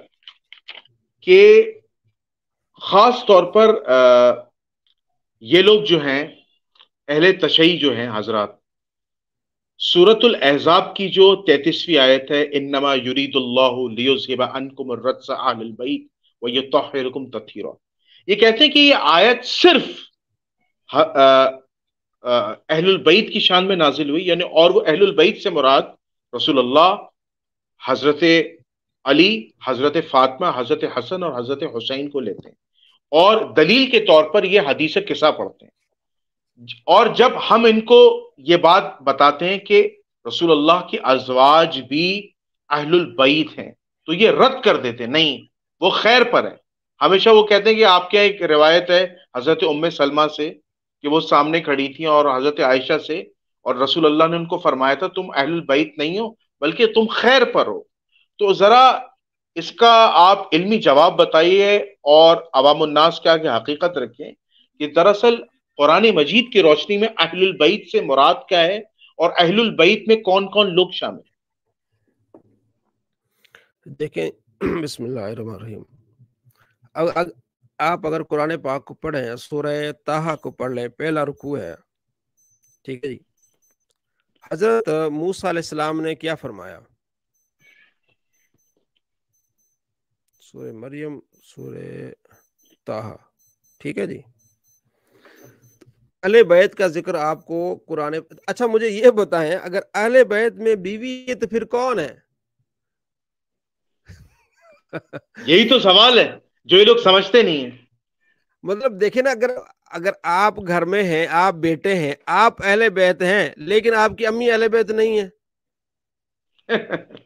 C: कि ख़ास तौर पर आ, ये लोग जो हैं अहले तशई जो हैं हजरात सूरतुल एहजाब की जो तैतीसवीं आयत है इन्नमा युरीदुल्लाबईद व ये तोहरकुम ये कहते हैं कि ये आयत सिर्फ अहलबैत की शान में नाजिल हुई यानी और वो अहलबैत से मुराद रसूलुल्लाह हजरत अली हजरत फातमा हजरत हसन और हजरत हुसैन को लेते हैं और दलील के तौर पर ये हदीस किस्सा पढ़ते हैं और जब हम इनको ये बात बताते हैं कि रसूल अल्लाह की अजवाज भी अहलुलबईत हैं तो ये रद्द कर देते नहीं वो खैर पर है हमेशा वो कहते हैं कि आपके एक रिवायत है हज़रत उम्म सलमा से कि वो सामने खड़ी थी और हज़रत आयशा से और रसूल अल्लाह ने उनको फरमाया था तुम अहलुलबईत नहीं हो बल्कि तुम खैर पर हो तो ज़रा इसका आप इल्मी जवाब बताइए और अवामनास क्या आगे हकीकत रखें कि दरअसल कुरान मजीद की रोशनी में अहलबैत से मुराद क्या है और अहलबैत में कौन कौन लोग शामिल हैं
B: देखें बिस्मिल्लाहिर्रहमानिर्रहीम अग, आप अगर कुरान पाक को पढ़ें सूरह ताहा को पढ़ लें पहला रुकू है ठीक है जी हजरत मूसा ने क्या फरमाया सूर्य मरियम सूर्य ताहा ठीक है जी अहले बैत का जिक्र आपको कुरान अच्छा मुझे ये बताएं अगर अहले बैत में बीवी है तो फिर कौन है
C: यही तो सवाल है जो ये लोग समझते नहीं है
B: मतलब देखे ना अगर अगर आप घर में हैं आप बेटे हैं आप अहले बैत हैं लेकिन आपकी अम्मी अहले बैत नहीं है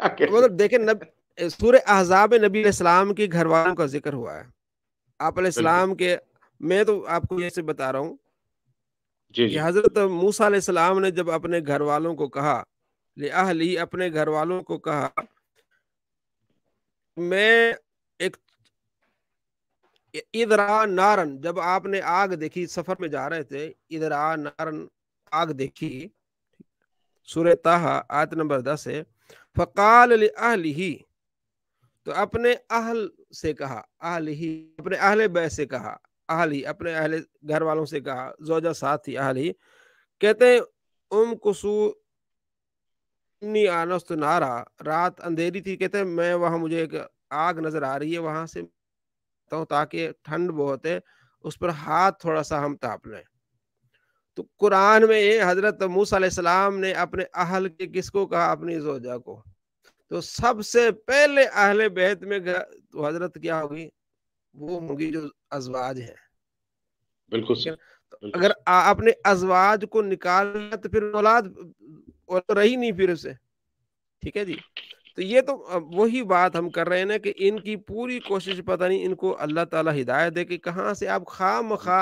B: मतलब देखे नब सूर्य अहजाब नबी इस्लाम की घर वालों का जिक्र हुआ है आप इस्लाम के मैं तो आपको से बता रहा हूँ हजरत मूसा ने जब अपने घर वालों को कहा ले अहली अपने घर वालों को कहा मैं एक इधरा नारन जब आपने आग देखी सफर में जा रहे थे इधरा नारन आग देखी सूर्य ताहा आयत नंबर दस है फ़काल अहल ही तो अपने अहल से कहा अहल ही अपने अहल बै से कहा अहल ही अपने अहल घर वालों से कहा जोजा साथ ही अहल ही कहते हैं उम कुसू आनस्त नारा रात अंधेरी थी कहते मैं वहां मुझे एक आग नजर आ रही है वहां से तो ताकि ठंड बहुत है उस पर हाथ थोड़ा सा हम ताप लें तो कुरान में हजरत मूसम ने अपने अहल के किसको कहा अपनी जोजा को तो सबसे पहले अहले बेहत में तो हजरत क्या होगी वो होगी जो अजवाज है तो
C: बिल्कुल सही तो
B: अगर आपने अजवाज को निकाल लिया तो फिर औलाद तो रही नहीं फिर उसे ठीक है जी तो ये तो वही बात हम कर रहे हैं ना कि इनकी पूरी कोशिश पता नहीं इनको अल्लाह ताला हिदायत दे कि कहाँ से आप खाम खा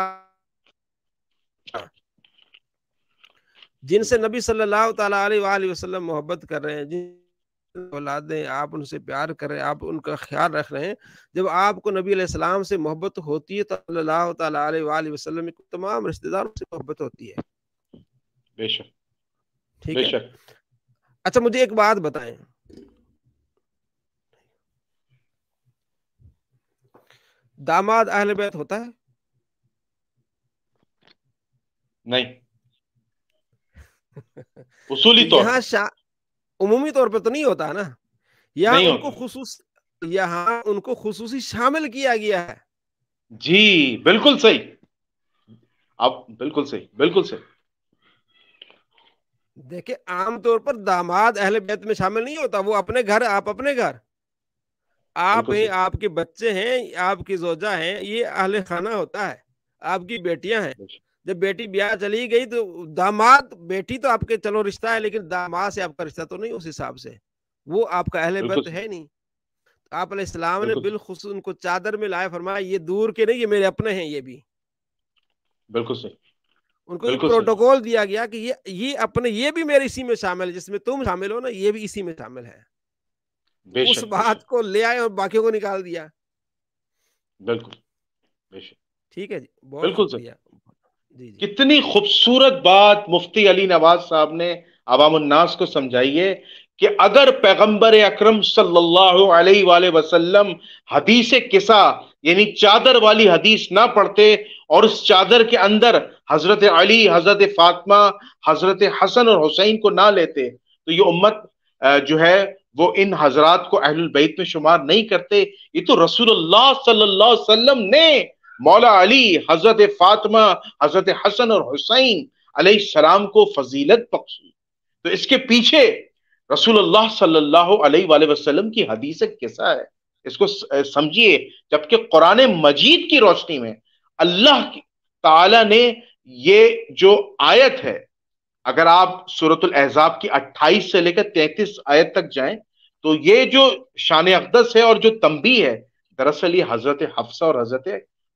B: जिनसे नबी सल्लल्लाहु अलैहि वसल्लम मोहब्बत कर रहे हैं जिन औलादें आप उनसे प्यार कर रहे हैं आप उनका ख्याल रख रहे हैं जब आपको नबी सलाम से मोहब्बत होती है तो अल्लाह तसलम को तमाम रिश्तेदारों से मोहब्बत होती है ठीक है अच्छा मुझे एक बात बताएं दामाद अहल बैत होता है
C: नहीं उसूली तो तौर
B: यहाँ उमूमी तौर पर तो नहीं होता ना यहाँ उनको खसूस यहाँ उनको खसूसी शामिल किया गया है
C: जी बिल्कुल सही अब बिल्कुल सही बिल्कुल सही
B: देखिए आमतौर पर दामाद अहल बैत में शामिल नहीं होता वो अपने घर आप अपने घर आप हैं आपके बच्चे हैं आपकी जोजा हैं ये अहल खाना होता है आपकी बेटियां हैं जब बेटी ब्याह चली गई तो दामाद बेटी तो आपके चलो रिश्ता है लेकिन दामाद से आपका रिश्ता तो नहीं उस हिसाब से वो आपका अहले बत है नहीं तो आप इस्लाम ने बिलखुस उनको चादर में लाए फरमाया ये दूर के नहीं ये मेरे अपने हैं ये भी
C: बिल्कुल सही उनको प्रोटोकॉल
B: दिया गया कि ये ये अपने ये भी मेरे इसी में शामिल है जिसमें तुम शामिल हो ना ये भी इसी में शामिल
C: है उस
B: बात को ले आए और बाकियों को निकाल दिया
C: बिल्कुल ठीक है जी बहुत बिल्कुल कितनी खूबसूरत बात मुफ्ती अली नवाज साहब ने अवामनास को समझाई है कि अगर पैगंबर अकरम सल्लल्लाहु अलैहि वसल्लम हदीस किसा यानी चादर वाली हदीस ना पढ़ते और उस चादर के अंदर हजरत अली हजरत फातमा हजरत हसन और हुसैन को ना लेते तो ये उम्मत जो है वो इन हजरात को बैत में शुमार नहीं करते ये तो रसूलुल्लाह सल्लल्लाहु अलैहि वसल्लम ने मौला अली हजरत फातमा हजरत हसन और हुसैन सलाम को फजीलत बख्शी तो इसके पीछे रसूलुल्लाह सल्लल्लाहु अलैहि वसल्लम की हदीस कैसा है इसको समझिए जबकि कुरान मजीद की रोशनी में अल्लाह ताला ने ये जो आयत है अगर आप सूरतुल एहजाब की 28 से लेकर 33 आयत तक जाएं तो ये जो शान अकदस है और जो तंबी है दरअसल ये हजरत हफ्सा और हजरत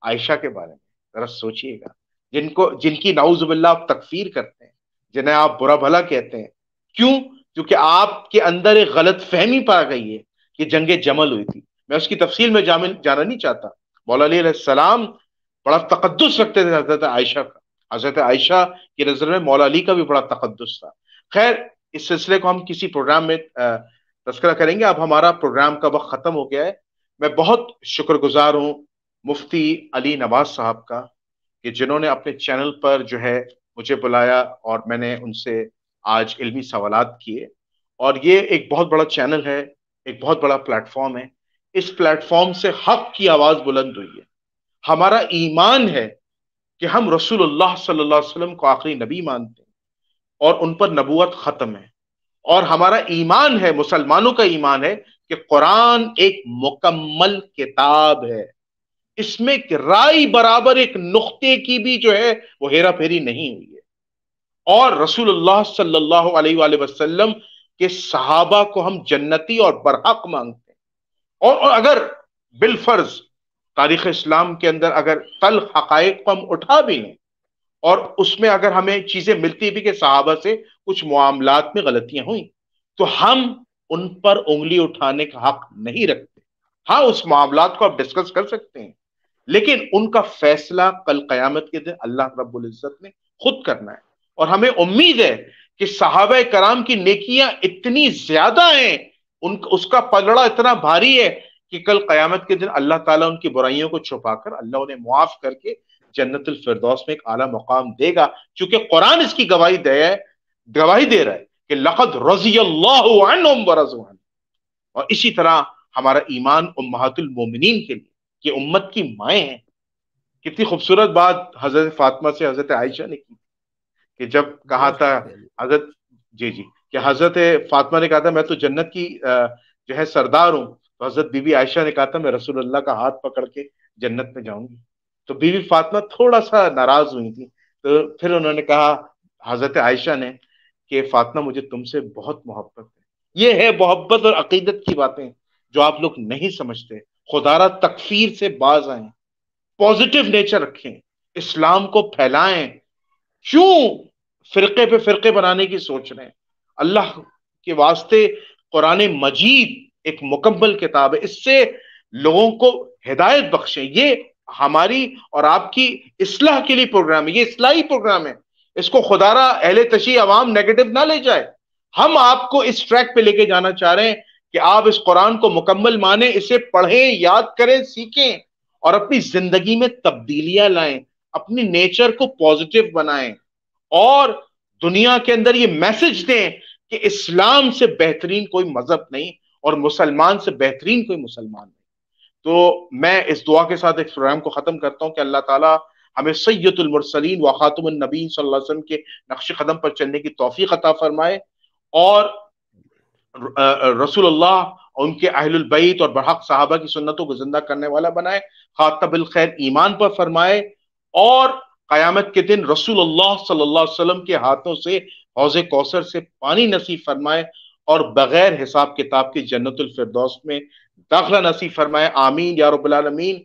C: आयशा के बारे में जरा सोचिएगा जिनको जिनकी नाउजुबिल्ला आप तकफीर करते हैं जिन्हें आप बुरा भला कहते हैं क्यों क्योंकि आपके अंदर एक गलत फहमी पा गई है कि जंग जमल हुई थी मैं उसकी तफसील में जामिल जाना नहीं चाहता मौलाम बड़ा तकदस रखते थे हजरत आयशा का हजरत आयशा की नज़र में मौला अली का भी बड़ा तकदस था खैर इस सिलसिले को हम किसी प्रोग्राम में तस्करा करेंगे अब हमारा प्रोग्राम का वक्त ख़त्म हो गया है मैं बहुत शुक्रगुजार हूँ मुफ्ती अली नवाज साहब का कि जिन्होंने अपने चैनल पर जो है मुझे बुलाया और मैंने उनसे आज इल्मी सवाल किए और ये एक बहुत बड़ा चैनल है एक बहुत बड़ा प्लेटफॉर्म है इस प्लेटफॉर्म से हक की आवाज़ बुलंद हुई है हमारा ईमान है कि हम रसूलुल्लाह सल्लल्लाहु अलैहि वसल्लम को आखिरी नबी मानते हैं और उन पर नबूत ख़त्म है और हमारा ईमान है मुसलमानों का ईमान है कि कुरान एक मुकम्मल किताब है इसमें राय बराबर एक नुक्ते की भी जो है वो हेरा फेरी नहीं हुई है और रसूल सल्लल्लाहु अलैहि वसल्लम के सहाबा को हम जन्नती और बरहक मांगते हैं और, और अगर बिलफर्ज तारीख इस्लाम के अंदर अगर तल हकायक को हम उठा भी लें और उसमें अगर हमें चीजें मिलती भी कि सहाबा से कुछ मामलात में गलतियां हुई तो हम उन पर उंगली उठाने का हक नहीं रखते हाँ उस मामला को आप डिस्कस कर सकते हैं लेकिन उनका फैसला कल कयामत के दिन अल्लाह रबुल्जत ने खुद करना है और हमें उम्मीद है कि सहाब कराम की नेकियां इतनी ज्यादा हैं उन उसका पलड़ा इतना भारी है कि कल कयामत के दिन अल्लाह ताला उनकी बुराइयों को छुपाकर अल्लाह उन्हें मुआफ करके जन्नतुल फिरदौस में एक आला मुकाम देगा क्योंकि कुरान इसकी गवाही दे है गवाही दे रहा है कि लखद रजी अल्लाह और इसी तरह हमारा ईमान उम्मातुल मोमिन के लिए ये उम्मत की माए हैं कितनी खूबसूरत बात हजरत फातिमा से हजरत आयशा ने की कि जब कहा था हजरत जी जी कि हजरत फातिमा ने कहा था मैं तो जन्नत की जो है सरदार हूँ तो हजरत बीबी आयशा ने कहा था मैं रसूल अल्लाह का हाथ पकड़ के जन्नत में जाऊंगी तो बीबी फातिमा थोड़ा सा नाराज हुई थी तो फिर उन्होंने कहा हजरत आयशा ने कि फातिमा मुझे तुमसे बहुत मोहब्बत है ये है मोहब्बत और अकीदत की बातें जो आप लोग नहीं समझते खुदारा तकफीर से बाज आए पॉजिटिव नेचर रखें इस्लाम को फैलाएं क्यों फिरके पे फिरके बनाने की सोच रहे हैं अल्लाह के वास्ते कुरान मजीद एक मुकम्मल किताब है इससे लोगों को हिदायत बख्शे ये हमारी और आपकी इसलाह के लिए प्रोग्राम है ये इसलाही प्रोग्राम है इसको खुदारा अहले तशी आवाम नेगेटिव ना ले जाए हम आपको इस ट्रैक पे लेके जाना चाह रहे हैं कि आप इस कुरान को मुकम्मल माने इसे पढ़ें याद करें सीखें और अपनी जिंदगी में तब्दीलियां लाएं अपनी नेचर को पॉजिटिव बनाएं और दुनिया के अंदर ये मैसेज दें कि इस्लाम से बेहतरीन कोई मजहब नहीं और मुसलमान से बेहतरीन कोई मुसलमान नहीं तो मैं इस दुआ के साथ इस प्रोग्राम को ख़त्म करता हूँ कि अल्लाह ताला हमें सैयदुलमरसलीन व अलैहि वसल्लम के नक्श कदम पर चलने की तोफ़ी अता फ़रमाए और रसूलुल्लाह उनके अहलबैत और बरहक साहबा की सुन्नतों को जिंदा करने वाला बनाए खातबिल खैर ईमान पर फरमाए और क़यामत के दिन रसूलुल्लाह सल्लल्लाहु अलैहि वसल्लम के हाथों से हौज कौसर से पानी नसीब फरमाए और बगैर हिसाब किताब के जन्नतुल फिरदौस में दाखला नसीब फरमाए आमीन या रबालमीन